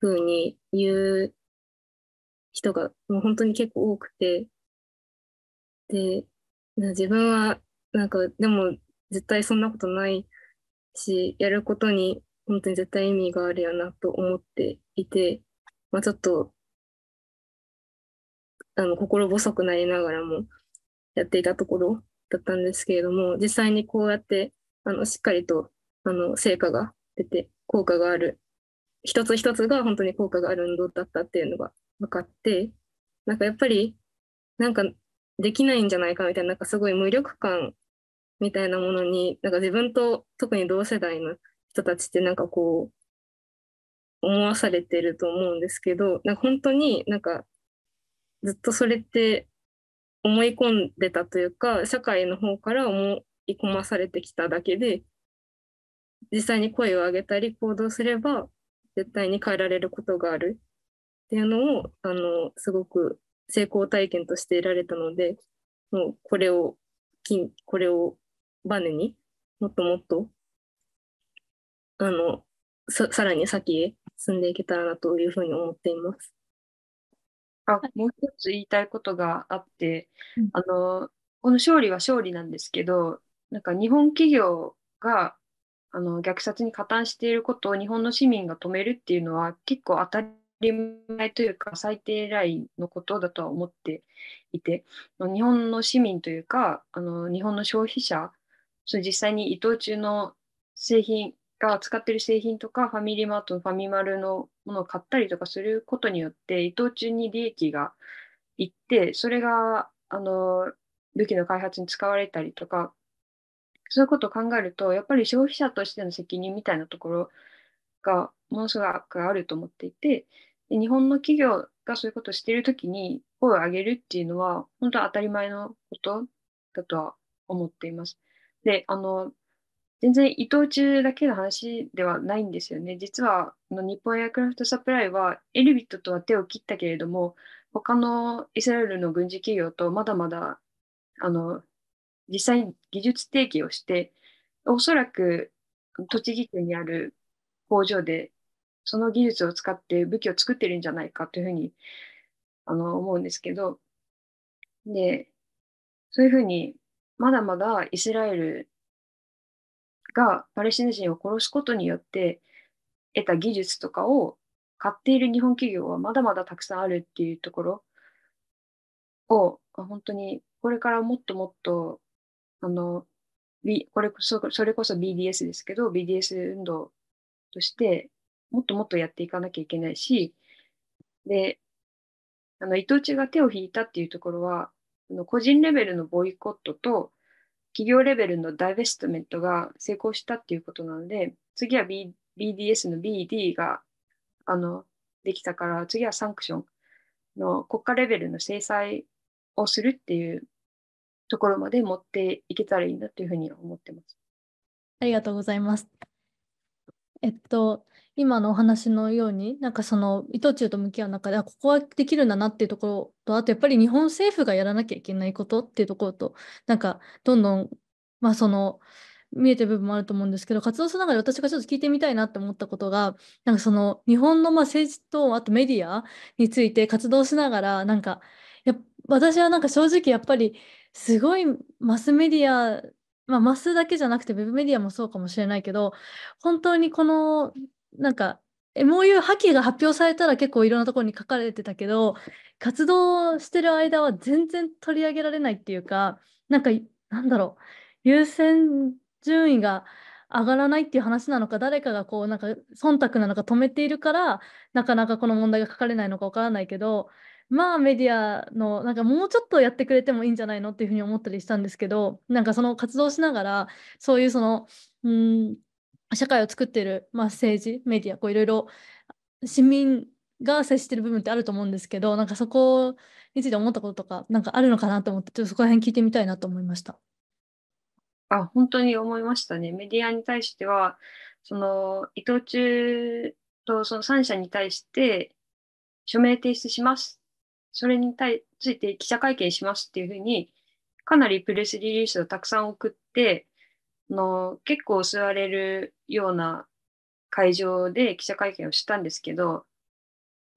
風に言う人がもう本当に結構多くてで自分はなんかでも絶対そんなことないしやることに本当に絶対意味があるよなと思っていて、まあ、ちょっとあの心細くなりながらもやっていたところだったんですけれども実際にこうやってあのしっかりとあの成果が出て効果がある一つ一つが本当に効果がある運動だったっていうのが分かってなんかやっぱりなんかできないんじゃないかみたいななんかすごい無力感みたいなものになんか自分と特に同世代の人たちってなんかこう思わされてると思うんですけどなんか本当になんかずっとそれって思い込んでたというか社会の方から思い込まされてきただけで実際に声を上げたり行動すれば絶対に変えられることがあるっていうのをあのすごく成功体験として得られたのでもうこれをこれをバネにもっともっとあのさらに先へ進んでいけたらなというふうに思っています。あもう一つ言いたいことがあって、あのこの勝利は勝利なんですけどなんか日本企業があの虐殺に加担していることを日本の市民が止めるっていうのは結構当たり前というか最低ラインのことだとは思っていて日本の市民というかあの日本の消費者そ実際に伊藤忠の製品が使ってる製品とか、ファミリーマートのファミマルのものを買ったりとかすることによって、伊藤忠に利益がいって、それが、あの、武器の開発に使われたりとか、そういうことを考えると、やっぱり消費者としての責任みたいなところがものすごくあると思っていて、日本の企業がそういうことをしているときに声を上げるっていうのは、本当は当たり前のことだとは思っています。で、あの、全然伊藤忠だけの話ではないんですよね。実は日本エアクラフトサプライはエルビットとは手を切ったけれども他のイスラエルの軍事企業とまだまだあの実際に技術提携をしておそらく栃木県にある工場でその技術を使って武器を作ってるんじゃないかというふうにあの思うんですけどでそういうふうにまだまだイスラエルがパレスチナ人を殺すことによって得た技術とかを買っている日本企業はまだまだたくさんあるっていうところを本当にこれからもっともっとあのこれこそそれこそ BDS ですけど BDS 運動としてもっともっとやっていかなきゃいけないしであの伊藤忠が手を引いたっていうところは個人レベルのボイコットと企業レベルのダイベストメントが成功したっていうことなので、次は、B、BDS の BD があのできたから、次はサンクションの国家レベルの制裁をするっていうところまで持っていけたらいいなというふうに思ってます。ありがとうございます。えっと、今のお話のようになんかその伊藤忠と向き合う中でここはできるんだなっていうところとあとやっぱり日本政府がやらなきゃいけないことっていうところとなんかどんどんまあその見えてる部分もあると思うんですけど活動する中で私がちょっと聞いてみたいなって思ったことがなんかその日本のまあ政治とあとメディアについて活動しながらなんかや私はなんか正直やっぱりすごいマスメディアまあ、マスだけじゃなくてウェブメディアもそうかもしれないけど本当にこのなんか MOU 破棄が発表されたら結構いろんなところに書かれてたけど活動してる間は全然取り上げられないっていうかなんかなんだろう優先順位が上がらないっていう話なのか誰かがこうなんか忖度なのか止めているからなかなかこの問題が書かれないのかわからないけどまあメディアのなんかもうちょっとやってくれてもいいんじゃないのっていうふうに思ったりしたんですけどなんかその活動しながらそういうそのうん社会を作っている、まあ、政治メディアこういろいろ市民が接してる部分ってあると思うんですけどなんかそこについて思ったこととかなんかあるのかなと思ってちょっとそこら辺聞いてみたいなと思いました。あ本当に思いましたね。メディアに対してはその伊藤忠とその3社に対して署名提出しますそれに対ついて記者会見しますっていうふうにかなりプレスリリースをたくさん送っての結構座れるような会場で記者会見をしたんですけど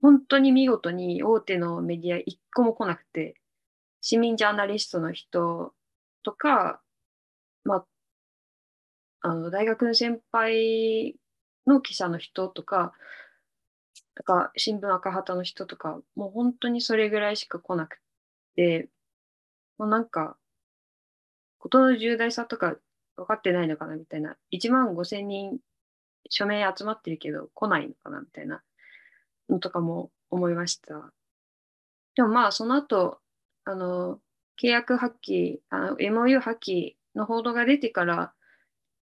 本当に見事に大手のメディア一個も来なくて市民ジャーナリストの人とか、まあ、あの大学の先輩の記者の人とかだか新聞赤旗の人とかもう本当にそれぐらいしか来なくてもうなんかことの重大さとか分かってないのかなみたいな、1万5千人署名集まってるけど来ないのかなみたいなのとかも思いました。でもまあその後あの契約破棄あの MOU 破棄の報道が出てから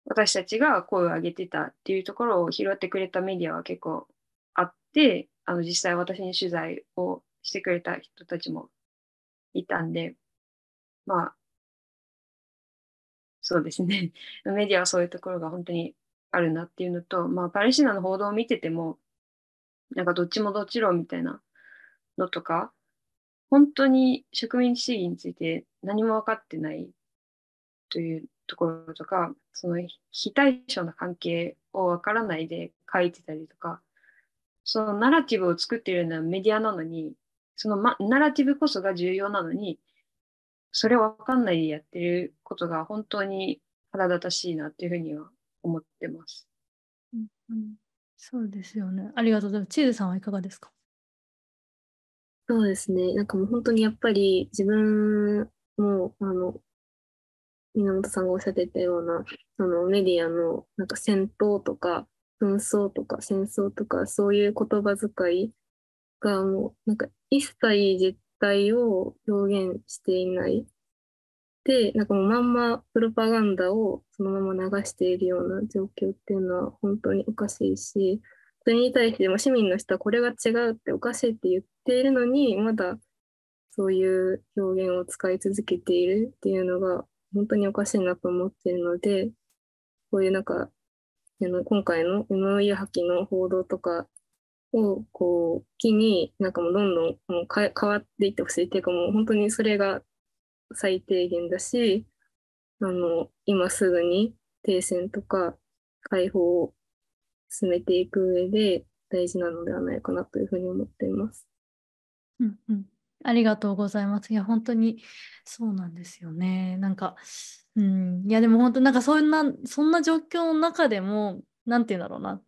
私たちが声を上げてたっていうところを拾ってくれたメディアは結構あってあの実際私に取材をしてくれた人たちもいたんでまあそうですね。メディアはそういうところが本当にあるなっていうのと、まあ、パレスチナの報道を見てても、なんかどっちもどっち論みたいなのとか、本当に植民地主義について何も分かってないというところとか、その非対称な関係を分からないで書いてたりとか、そのナラティブを作っているのはメディアなのに、その、ま、ナラティブこそが重要なのに、それ分かんないでやってることが本当に腹立たしいなっていうふうには思ってます。うん、そうですよね。ありがとうございます。チーズさんはいかがですかそうですね。なんかもう本当にやっぱり自分も、あの、源さんがおっしゃってたような、そのメディアのなんか戦闘とか紛争とか戦争とかそういう言葉遣いがもうなんか一切実態を表現していない。で、なんかもうまんまプロパガンダをそのまま流しているような状況っていうのは本当におかしいし、それに対しても市民の人はこれが違うっておかしいって言っているのに、まだそういう表現を使い続けているっていうのが本当におかしいなと思っているので、こういうなんか、あの今回の MOU 破棄の報道とかをこう機になんかもうどんどんもう変わっていってほしいっていうかもう本当にそれが最低限だしあの今すぐに停戦とか解放を進めていく上で大事なのではないかなというふうに思っています。うんうん、ありがとうございます。いや本当にそうなんですよね。なんか、うん、いやでも本当なんかそんなそんな状況の中でもなんて言うんだろうな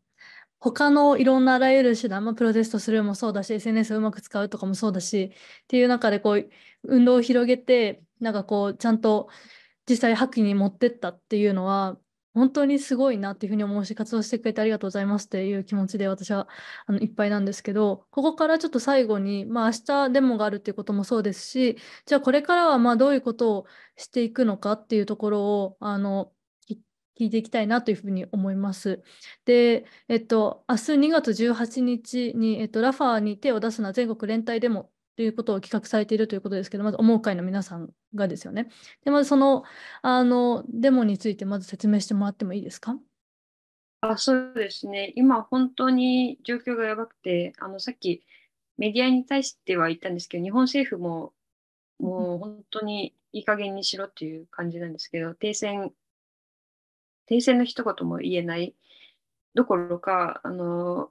他のいろんなあらゆる手段、まあ、プロテストするもそうだし SNS をうまく使うとかもそうだしっていう中でこう運動を広げてなんかこうちゃんと実際破棄に持ってったっていうのは本当にすごいなっていうふうに思うし活動してくれてありがとうございますっていう気持ちで私はあのいっぱいなんですけどここからちょっと最後に、まあ、明日デモがあるっていうこともそうですしじゃあこれからはまあどういうことをしていくのかっていうところをあの聞いていきたいなというふうに思います。で、えっと、明日2月18日に、えっと、ラファーに手を出すのは全国連帯でもということを企画されているということですけど、まず思う会の皆さんがですよね。で、まずその、あの、デモについてまず説明してもらってもいいですかあそうですね。今本当に状況がやばくて、あの、さっきメディアに対しては言ったんですけど、日本政府ももう本当にいい加減にしろっていう感じなんですけど、停戦停戦の一言も言えないどころかあの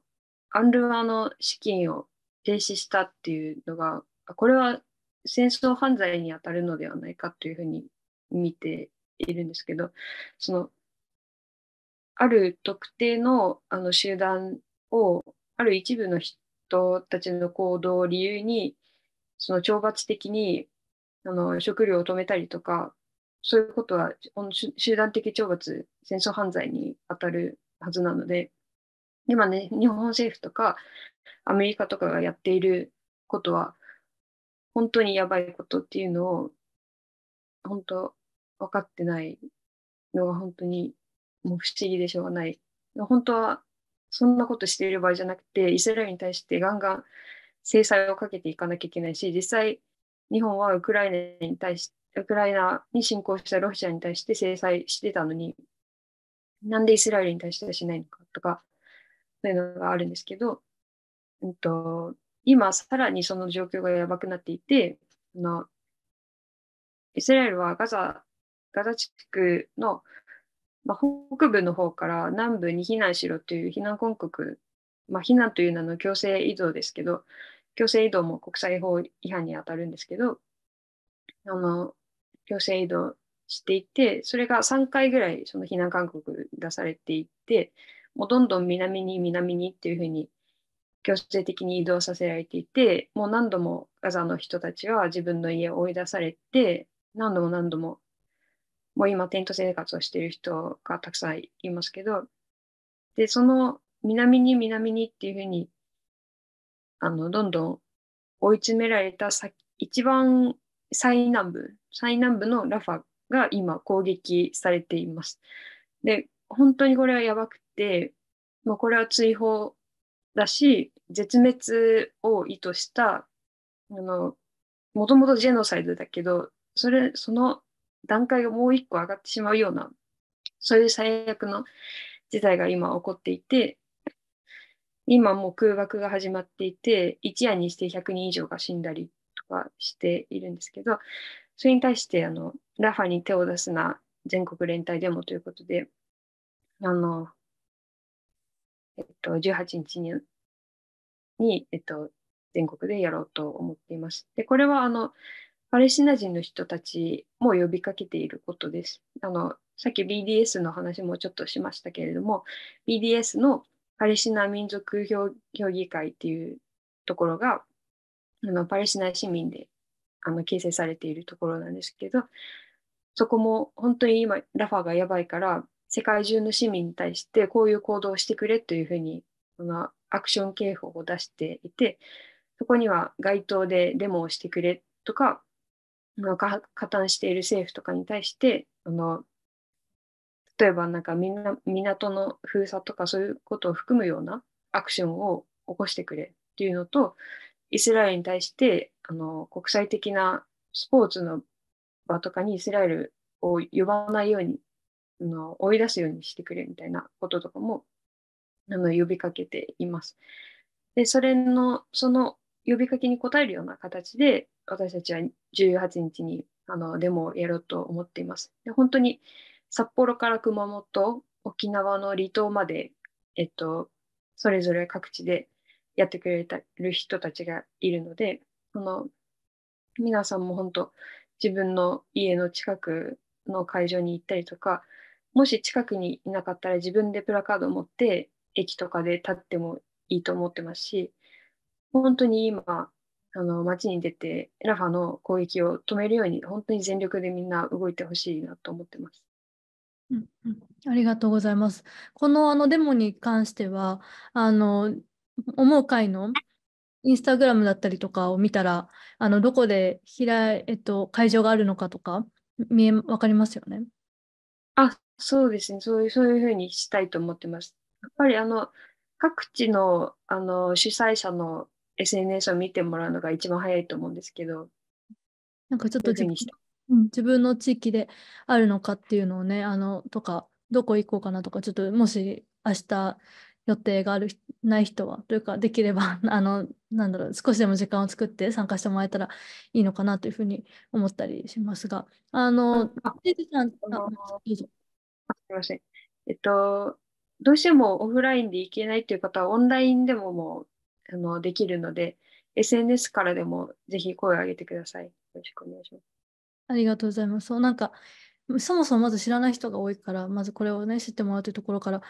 アンルワの資金を停止したっていうのがこれは戦争犯罪にあたるのではないかというふうに見ているんですけどそのある特定のあの集団をある一部の人たちの行動を理由にその懲罰的にあの食料を止めたりとかそういうことは集団的懲罰、戦争犯罪に当たるはずなので、今ね、日本政府とかアメリカとかがやっていることは、本当にやばいことっていうのを、本当分かってないのが本当にもう不思議でしょうがない。本当はそんなことしている場合じゃなくて、イスラエルに対してガンガン制裁をかけていかなきゃいけないし、実際、日本はウクライナに対してウクライナに侵攻したロシアに対して制裁してたのに、なんでイスラエルに対してしないのかとか、そういうのがあるんですけど、うんと、今、さらにその状況がやばくなっていて、あのイスラエルはガザガザ地区の、まあ、北部の方から南部に避難しろという避難勧告、まあ、避難という名の強制移動ですけど、強制移動も国際法違反に当たるんですけど、あの強制移動していて、それが3回ぐらいその避難勧告出されていて、もうどんどん南に南にっていうふうに強制的に移動させられていて、もう何度もガザの人たちは自分の家を追い出されて、何度も何度も、もう今テント生活をしている人がたくさんいますけど、で、その南に南にっていうふうに、あの、どんどん追い詰められた先、一番最南部最南部のラファが今攻撃されています。で本当にこれはやばくてもうこれは追放だし絶滅を意図したあのもともとジェノサイドだけどそれその段階がもう一個上がってしまうようなそういう最悪の事態が今起こっていて今もう空爆が始まっていて一夜にして100人以上が死んだりかしているんですけど、それに対してあのラファに手を出すな全国連帯デモということで、あの、えっと、18日に、にえっと、全国でやろうと思っています。で、これはあの、パレスチナ人の人たちも呼びかけていることです。あの、さっき BDS の話もちょっとしましたけれども、BDS のパレスチナ民族評議会っていうところが、あのパレスチナ市民であの形成されているところなんですけどそこも本当に今ラファがやばいから世界中の市民に対してこういう行動をしてくれというふうにあのアクション警報を出していてそこには街頭でデモをしてくれとか加担している政府とかに対してあの例えばなんかみんな港の封鎖とかそういうことを含むようなアクションを起こしてくれっていうのとイスラエルに対してあの国際的なスポーツの場とかにイスラエルを呼ばないようにあの追い出すようにしてくれみたいなこととかもあの呼びかけています。でそれのその呼びかけに応えるような形で私たちは18日にあのデモをやろうと思っています。で本当に札幌から熊本沖縄の離島まで、えっと、それぞれ各地でやってくれる人たちがいるのでその皆さんも本当自分の家の近くの会場に行ったりとかもし近くにいなかったら自分でプラカードを持って駅とかで立ってもいいと思ってますし本当に今あの街に出てラファの攻撃を止めるように本当に全力でみんな動いてほしいなと思ってます。うんうん、ありがとうございます。このあのデモに関してはあの思う会のインスタグラムだったりとかを見たら、あのどこで開、えっと、会場があるのかとか、見え、わかりますよね。あ、そうですね。そういう、そういうふうにしたいと思ってます。やっぱりあの、各地のあの主催者の SNS を見てもらうのが一番早いと思うんですけど。なんかちょっと自分自分の地域であるのかっていうのをね、あのとか、どこ行こうかなとか、ちょっともし明日予定があるない人はというかできれば あのなんだろう少しでも時間を作って参加してもらえたらいいのかなというふうに思ったりしますがあのあえっとどうしてもオフラインで行けないという方はオンラインでももうあのできるので SNS からでもぜひ声を上げてくださいよろしくお願いしますありがとうございますそうなんかそもそもまず知らない人が多いから、まずこれをね、知ってもらうというところから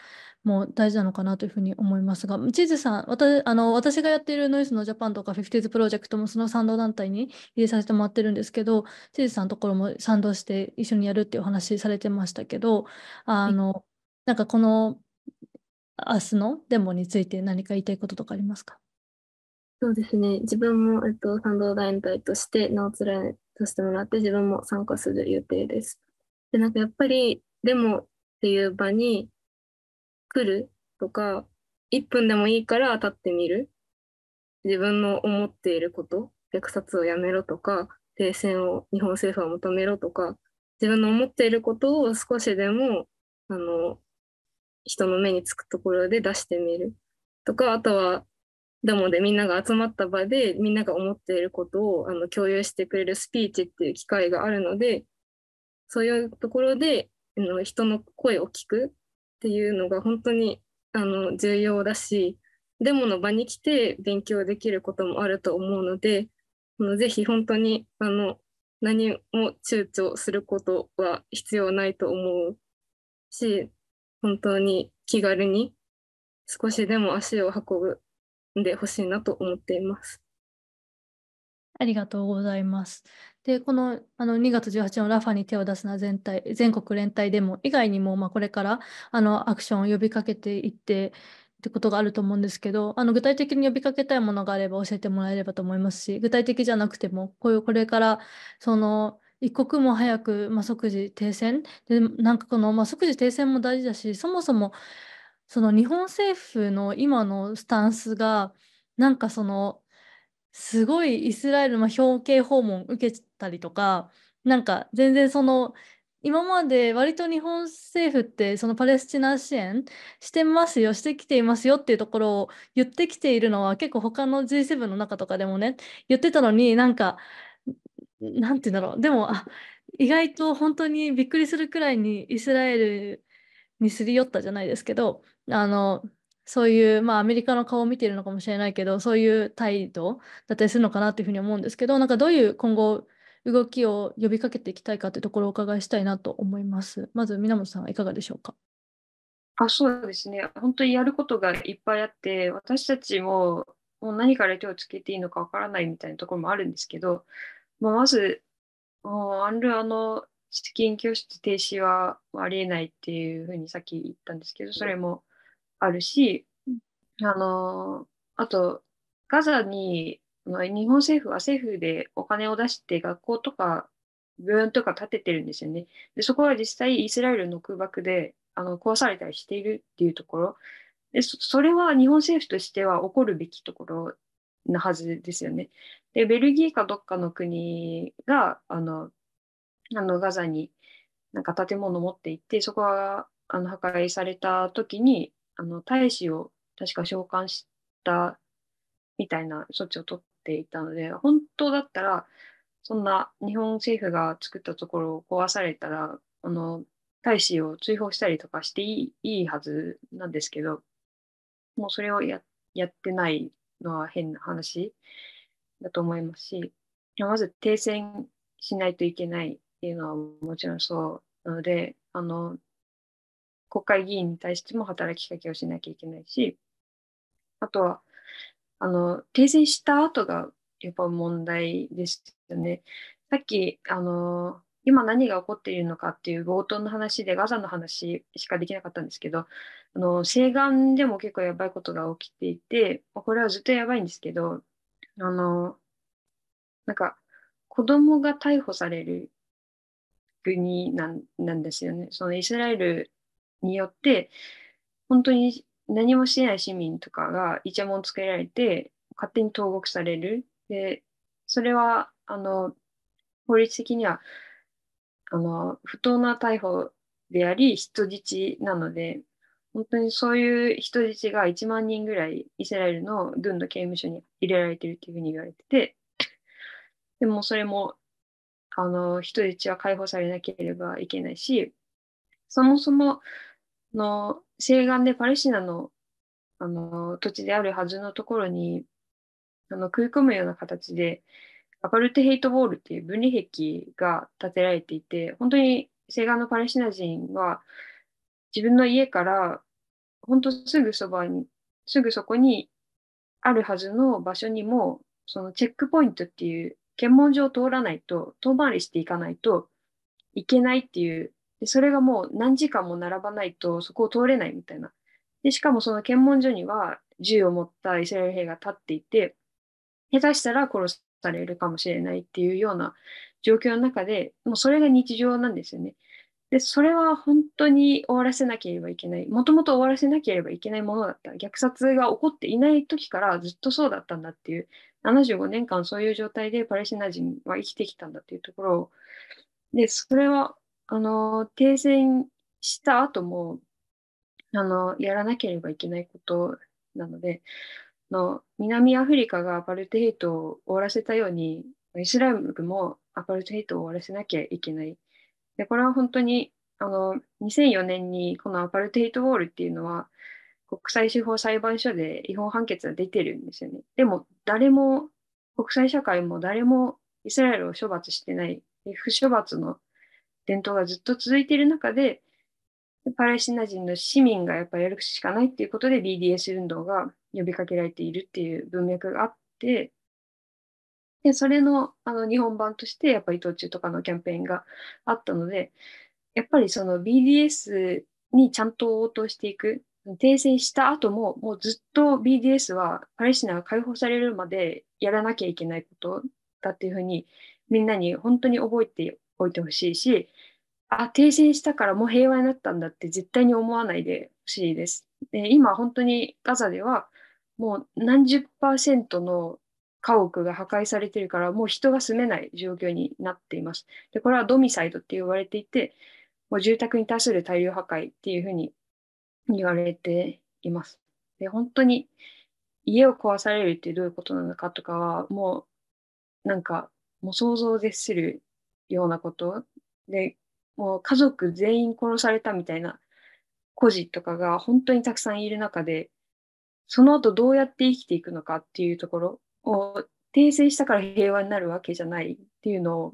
もう大事なのかなというふうに思いますが、チーズさん、私あの私がやっているノイズのジャパンとか、フィフティーズプロジェクトもその賛同団体に入れさせてもらってるんですけど、チーズさんのところも賛同して一緒にやるっていうお話されてましたけど、あの、はい、なんかこの明日のデモについて何か言いたいこととかありますかそうですね、自分も、えっと、賛同団体としてツラインさせてもらって、自分も参加する予定です。で、なんかやっぱり、でもっていう場に来るとか、1分でもいいから立ってみる。自分の思っていること、虐殺をやめろとか、停戦を日本政府は求めろとか、自分の思っていることを少しでも、あの、人の目につくところで出してみるとか、あとは、デモでみんなが集まった場でみんなが思っていることをあの共有してくれるスピーチっていう機会があるのでそういうところで人の声を聞くっていうのが本当にあの重要だしデモの場に来て勉強できることもあると思うのでぜひ本当にあの何も躊躇することは必要ないと思うし本当に気軽に少しでも足を運んでほしいなと思っています。ありがとうございます。で、このあの2月18日のラファに手を出すな全体全国連帯デモ以外にも、まあ、これからあのアクションを呼びかけていってってことがあると思うんですけど、あの具体的に呼びかけたいものがあれば教えてもらえればと思いますし、具体的じゃなくても、こういうこれからその一刻も早く、まあ、即時停戦で、なんかこの、まあ、即時停戦も大事だし、そもそもその日本政府の今のスタンスが、なんかそのすごいイスラエルの表敬訪問受けたりとかなんか全然その今まで割と日本政府ってそのパレスチナ支援してますよしてきていますよっていうところを言ってきているのは結構他の G7 の中とかでもね言ってたのになんかなんて言うんだろうでもあ意外と本当にびっくりするくらいにイスラエルにすり寄ったじゃないですけどあのそういう、まあ、アメリカの顔を見ているのかもしれないけど、そういう態度だったりするのかなというふうに思うんですけど、なんかどういう今後、動きを呼びかけていきたいかというところをお伺いしたいなと思います。まず、皆本さんはいかがでしょうか。あそうですね、本当にやることがいっぱいあって、私たちももう何から手をつけていいのかわからないみたいなところもあるんですけど、まあ、まず、もうアンルアの資金拠出停止はありえないっていうふうにさっき言ったんですけど、それも。うんあるし、あのあとガザに日本政府は政府でお金を出して学校とか病院とか建ててるんですよね。でそこは実際イスラエルの空爆であの壊されたりしているっていうところでそれは日本政府としては起こるべきところなはずですよね。でベルギーかどっかの国があのあのガザになんか建物を持って行ってそこはあの破壊された時にあの大使を確か召喚したみたいな措置を取っていたので本当だったらそんな日本政府が作ったところを壊されたらあの大使を追放したりとかしていいいいはずなんですけどもうそれをややってないのは変な話だと思いますしまず停戦しないといけないっていうのはもちろんそうなのであの国会議員に対しても働きかけをしなきゃいけないし、あとは、あの、停戦した後がやっぱ問題ですよね。さっき、あの、今何が起こっているのかっていう冒頭の話でガザの話しかできなかったんですけど、あの、西岸でも結構やばいことが起きていて、これはずっとやばいんですけど、あの、なんか、子供が逮捕される国なんですよね。そのイスラエルによって本当に何もしてない市民とかがイチャモンつけられて勝手に投獄されるでそれはあの法律的にはあの不当な逮捕であり人質なので本当にそういう人質が1万人ぐらいイスラエルの軍の刑務所に入れられてるっていうふうに言われててでもそれもあの人質は解放されなければいけないしそもそもの西岸でパレスチナのあの土地であるはずのところにあの食い込むような形でアパルトヘイトウォールっていう分離壁が建てられていて本当に西岸のパレスチナ人は自分の家から本当すぐそばにすぐそこにあるはずの場所にもそのチェックポイントっていう検問所を通らないと遠回りしていかないといけないっていうでそれがもう何時間も並ばないとそこを通れないみたいな。でしかもその検問所には銃を持ったイスラエル兵が立っていて、下手したら殺されるかもしれないっていうような状況の中で、もうそれが日常なんですよね。で、それは本当に終わらせなければいけない。もともと終わらせなければいけないものだった。虐殺が起こっていない時からずっとそうだったんだっていう、75年間そういう状態でパレスチナ人は生きてきたんだっていうところを、で、それはあの、停戦した後も、あの、やらなければいけないことなので、の南アフリカがアパルトヘイトを終わらせたように、イスラエルもアパルトヘイトを終わらせなきゃいけない。で、これは本当に、あの、2004年にこのアパルトヘイトウォールっていうのは、国際司法裁判所で違法判決が出てるんですよね。でも、誰も、国際社会も誰もイスラエルを処罰してない、不処罰の伝統がずっと続いている中で、パレスチナ人の市民がやっぱりやるしかないっていうことで BDS 運動が呼びかけられているっていう文脈があって、でそれのあの日本版としてやっぱり途中とかのキャンペーンがあったので、やっぱりその BDS にちゃんと応答していく、訂正した後も、もうずっと BDS はパレスチナが解放されるまでやらなきゃいけないことだっていうふうに、みんなに本当に覚えておいてほしいし、あ、停戦したからもう平和になったんだって絶対に思わないでほしいです。で今本当にガザではもう何十パーセントの家屋が破壊されてるからもう人が住めない状況になっています。でこれはドミサイドって言われていてもう住宅に対する大量破壊っていうふうに言われています。で本当に家を壊されるってどういうことなのかとかはもうなんかもう想像でするようなことでもう家族全員殺されたみたいな孤児とかが本当にたくさんいる中でその後どうやって生きていくのかっていうところを訂正したから平和になるわけじゃないっていうのを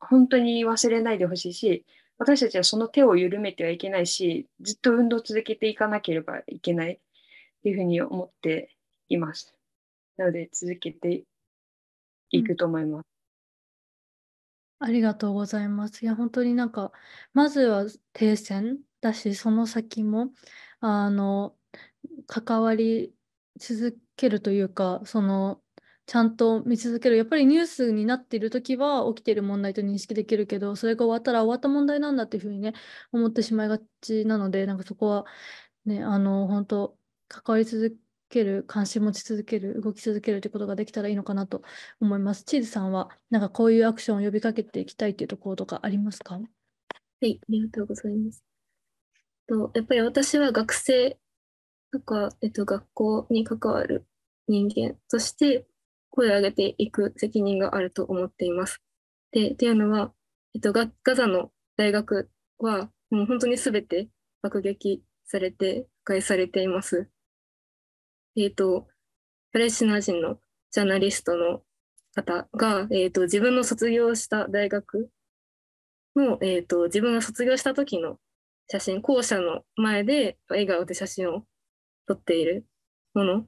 本当に忘れないでほしいし私たちはその手を緩めてはいけないしずっと運動を続けていかなければいけないっていうふうに思っています。なので続けていくと思います。ありがとうございます。いや、本当になんか、まずは停戦だし、その先も、あの、関わり続けるというか、その、ちゃんと見続ける。やっぱりニュースになっている時は起きている問題と認識できるけど、それが終わったら終わった問題なんだっていうふうにね、思ってしまいがちなので、なんかそこは、ね、あの、本当関わり続けける関心持ち続ける動き続けるということができたらいいのかなと思いますチーズさんはなんかこういうアクションを呼びかけていきたいというところとかありますかはいありがとうございますとやっぱり私は学生とか、えっと、学校に関わる人間として声を上げていく責任があると思っています。でというのは、えっと、ガガザの大学はもう本当に全て爆撃されて破壊されています。えっ、ー、と、パレスチナ人のジャーナリストの方が、えーと、自分の卒業した大学の、えーと、自分が卒業した時の写真校舎の前で笑顔で写真を撮っているもの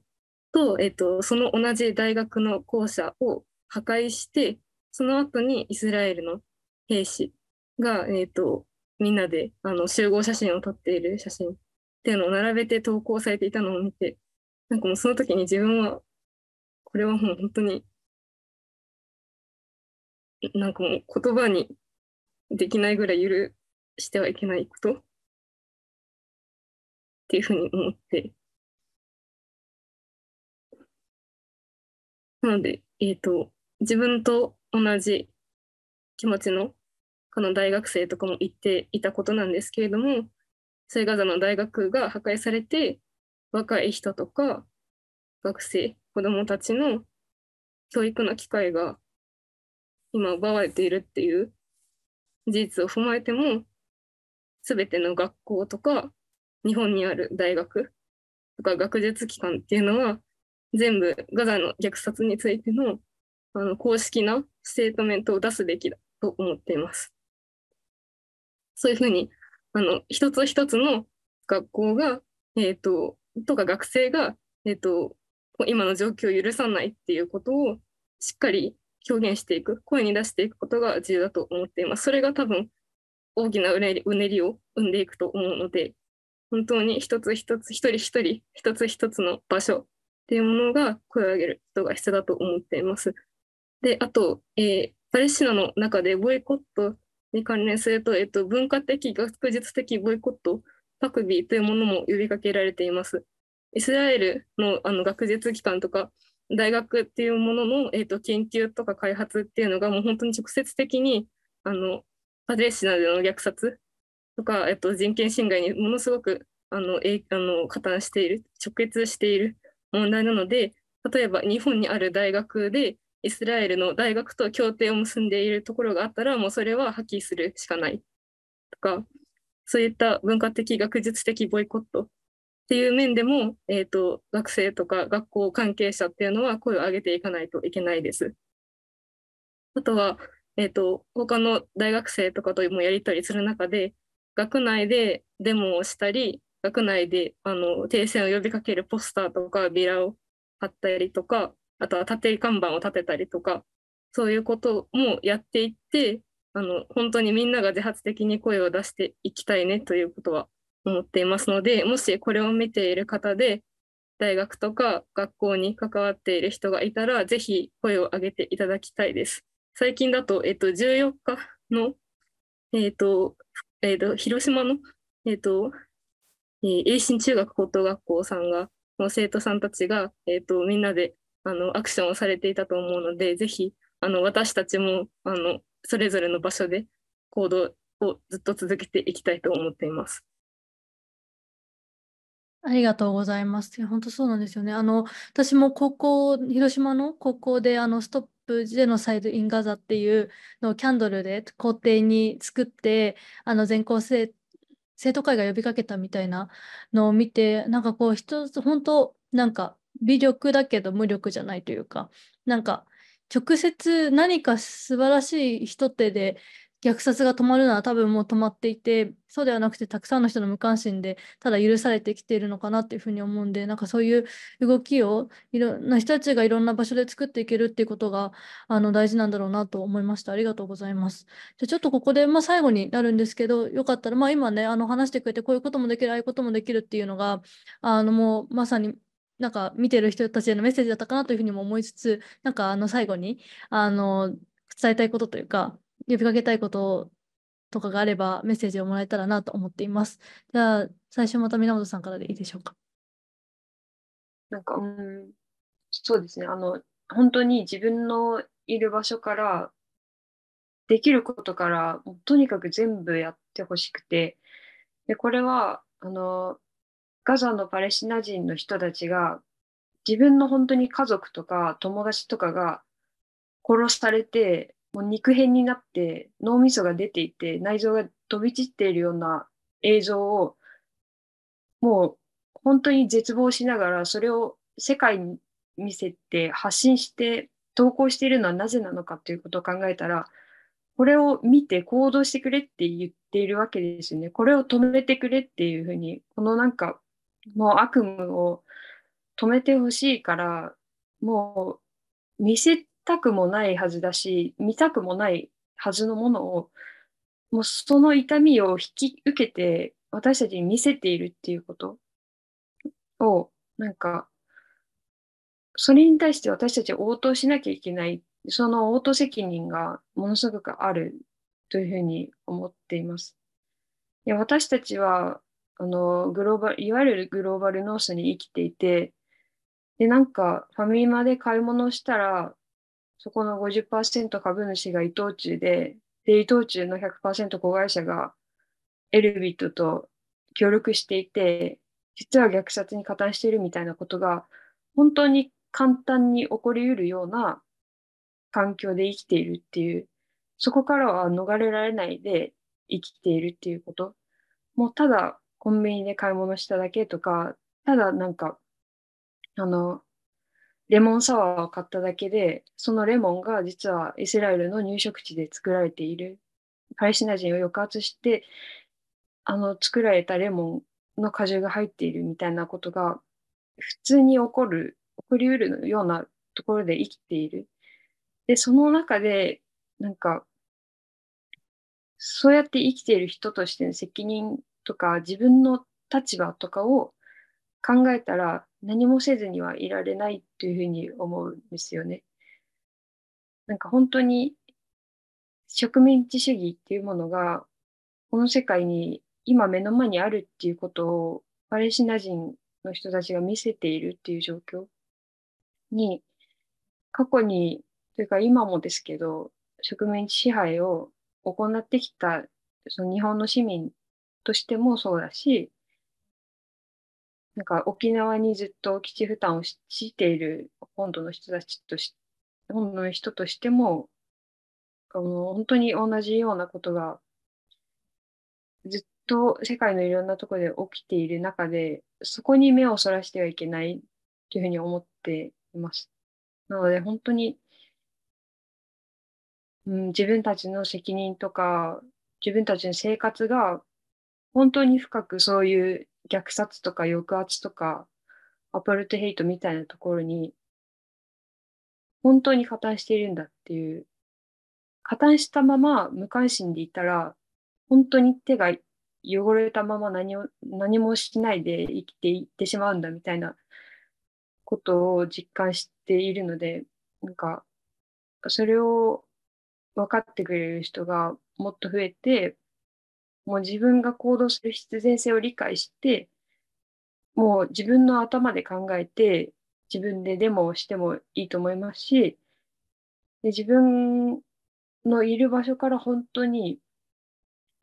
と,、えーと、とその同じ大学の校舎を破壊してその後にイスラエルの兵士が、えー、とみんなであの集合写真を撮っている写真っていうのを並べて投稿されていたのを見てなんかもうその時に自分は、これはもう本当に、なんかもう言葉にできないぐらい許してはいけないことっていうふうに思って。なので、えっ、ー、と、自分と同じ気持ちのこの大学生とかも言っていたことなんですけれども、それがザの大学が破壊されて、若い人とか学生子どもたちの教育の機会が今奪われているっていう事実を踏まえても全ての学校とか日本にある大学とか学術機関っていうのは全部ガザの虐殺についてのあの公式なステートメントを出すべきだと思っています。そういうふうにあの一つ一つの学校が、えーと、ととか学生が、えーと、今の状況を許さないっていうことをしっかり表現していく声に出していくことが重要だと思っていますそれが多分大きなうねりうねりを生んでいくと思うので本当に一つ一つ一人一人一つ一つの場所っていうものが声を上げることが必要だと思っています。であと、えー、パレスチナの中でボイコットに関連すると,、えっと文化的学術的ボイコットパクビーというものも呼びかけられています。イスラエルのあの学術機関とか大学っていうものの、えーと、研究とか開発っていうのがもう本当に直接的にあのパレスチナでの虐殺とか、えーと、人権侵害にものすごくあの、えあの加担している直結している問題なので例えば日本にある大学でイスラエルの大学と協定を結んでいるところがあったらもうそれは破棄するしかないとかそういった文化的学術的ボイコットっていう面でも、えーと、学生とか学校関係者っていうのは声を上げていかないといけないです。あとは、えーと他の大学生とかともやり取りする中で学内でデモをしたり学内であの停戦を呼びかけるポスターとかビラを貼ったりとかあとは縦看板を立てたりとかそういうこともやっていってあの本当にみんなが自発的に声を出していきたいねということは思っていますのでもしこれを見ている方で大学とか学校に関わっている人がいたらぜひ声を上げていただきたいです。最近だと、えっと、14日の、えっとえっと、広島の、えっとえー、栄新中学高等学校さんがの生徒さんたちが、えっと、みんなであのアクションをされていたと思うのでぜひあの私たちもあのそれぞれの場所で行動をずっと続けていきたいと思っています。ありがとうございます。本当そうなんですよね。あの、私も高校、広島の高校で、あの、ストップジェノサイド・イン・ガザっていうのをキャンドルで校庭に作って、あの、全校生、生徒会が呼びかけたみたいなのを見て、なんかこう、一つ、本当なんか、微力だけど無力じゃないというか、なんか、直接何か素晴らしい一手で虐殺が止まるのは多分もう止まっていてそうではなくてたくさんの人の無関心でただ許されてきているのかなっていうふうに思うんでなんかそういう動きをいろんな人たちがいろんな場所で作っていけるっていうことがあの大事なんだろうなと思いましたありがとうございますじゃちょっとここで、まあ、最後になるんですけどよかったら、まあ、今ねあの話してくれてこういうこともできるああいうこともできるっていうのがあのもうまさになんか見てる人たちへのメッセージだったかなというふうにも思いつつなんかあの最後にあの伝えたいことというか呼びかけたいこととかがあればメッセージをもらえたらなと思っています。じゃあ、最初また源さんからでいいでしょうか。なんか、うん、そうですね。あの、本当に自分のいる場所から、できることから、とにかく全部やってほしくて、で、これは、あの、ガザのパレスチナ人の人たちが、自分の本当に家族とか友達とかが殺されて、もう肉片になって脳みそが出ていて内臓が飛び散っているような映像をもう本当に絶望しながらそれを世界に見せて発信して投稿しているのはなぜなのかということを考えたらこれを見て行動してくれって言っているわけですよねこれを止めてくれっていうふうにこのなんかもう悪夢を止めてほしいからもう見せたくもないはずだし見たくもないはずのものをもうその痛みを引き受けて私たちに見せているっていうことをなんかそれに対して私たち応答しなきゃいけないその応答責任がものすごくあるというふうに思っています。いや私たちはあのグローバルいわゆるグローバルノースに生きていてでなんかファミマで買い物をしたらそこの50%株主が伊藤忠で、で、伊藤忠の100%子会社がエルビットと協力していて、実は虐殺に加担しているみたいなことが、本当に簡単に起こりうるような環境で生きているっていう、そこからは逃れられないで生きているっていうこと。もうただコンビニで買い物しただけとか、ただなんか、あの、レモンサワーを買っただけで、そのレモンが実はイスラエルの入植地で作られている。パレスチナ人を抑圧して、あの作られたレモンの果汁が入っているみたいなことが普通に起こる、起こりうるようなところで生きている。で、その中で、なんか、そうやって生きている人としての責任とか自分の立場とかを考えたら何もせずにはいられないというふうに思うんですよね。なんか本当に植民地主義っていうものがこの世界に今目の前にあるっていうことをパレスチナ人の人たちが見せているっていう状況に過去にというか今もですけど植民地支配を行ってきたその日本の市民としてもそうだしなんか沖縄にずっと基地負担をしている本土の人たちとし本土の人としてもあの本当に同じようなことがずっと世界のいろんなところで起きている中でそこに目をそらしてはいけないというふうに思っています。なので本当に、うん、自分たちの責任とか自分たちの生活が本当に深くそういう虐殺とか抑圧とかアパルトヘイトみたいなところに本当に加担しているんだっていう加担したまま無関心でいたら本当に手が汚れたまま何を何もしないで生きていってしまうんだみたいなことを実感しているのでなんかそれを分かってくれる人がもっと増えてもう自分が行動する必然性を理解して、もう自分の頭で考えて、自分でデモをしてもいいと思いますし、で自分のいる場所から本当に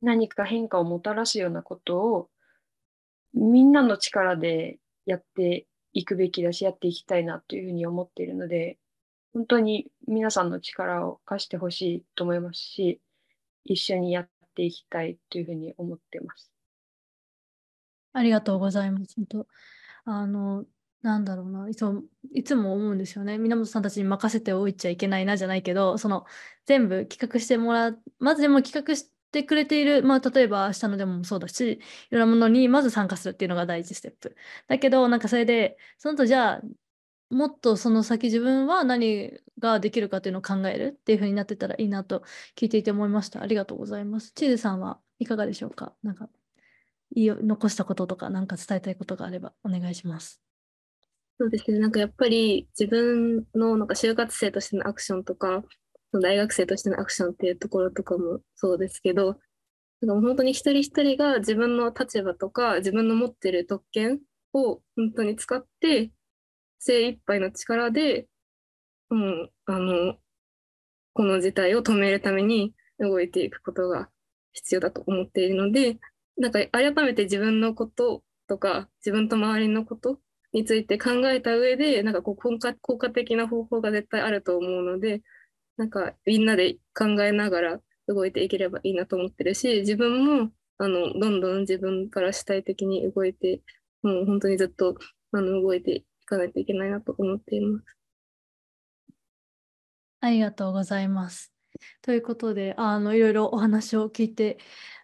何か変化をもたらすようなことをみんなの力でやっていくべきだしやっていきたいなというふうに思っているので本当に皆さんの力を貸してほしいと思いますし一緒にやっていきたいというふうに思ってます。ありがとうございます。本当あのなんだろうないつもいつも思うんですよね源さんたちに任せておいちゃいけないなじゃないけどその全部企画してもらうまずでも企画してくれている、まあ、例えば明日のでもそうだしいろんなものにまず参加するっていうのが第一ステップだけどなんかそれでその後じゃあもっとその先自分は何ができるかというのを考えるっていう風になってたらいいなと聞いていて思いました。ありがとうございます。チーズさんはいかがでしょうかなんか言い残したこととか何か伝えたいことがあればお願いします。そうですね。なんかやっぱり自分のなんか就活生としてのアクションとか、大学生としてのアクションっていうところとかもそうですけど、なんか本当に一人一人が自分の立場とか自分の持ってる特権を本当に使って精一杯の力で、うん、あの、この事態を止めるために動いていくことが必要だと思っているので、なんか改めて自分のこととか、自分と周りのことについて考えた上で、なんかこう効果効果的な方法が絶対あると思うので、なんかみんなで考えながら動いていければいいなと思ってるし、自分もあのどんどん自分から主体的に動いて、もう本当にずっとあの動いてかないといけないなと思っています。ありがとうございます。ということであのいろいろお話を聞いて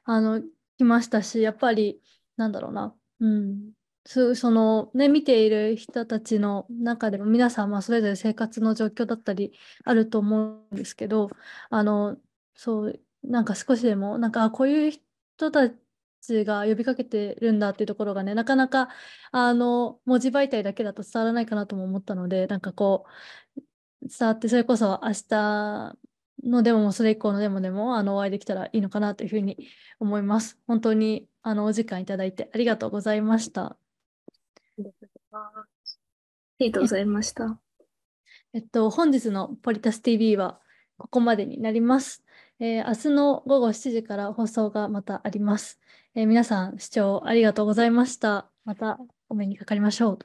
あのきましたしやっぱりなんだろうな、うん、そのね見ている人たちの中でも皆さんまあそれぞれ生活の状況だったりあると思うんですけどあのそうなんか少しでもなんかこういう人たちチが呼びかけてるんだっていうところがねなかなかあの文字媒体だけだと伝わらないかなとも思ったのでなんかこう伝わってそれこそ明日のデモもそれ以降のデモでもあのお会いできたらいいのかなというふうに思います。本当にあのお時間いただいてありがとうございました。ありがとうございました。えっと、本日のポリタス TV はここまでになります。えー、明日の午後7時から放送がまたあります。えー、皆さん視聴ありがとうございました。またお目にかかりましょう。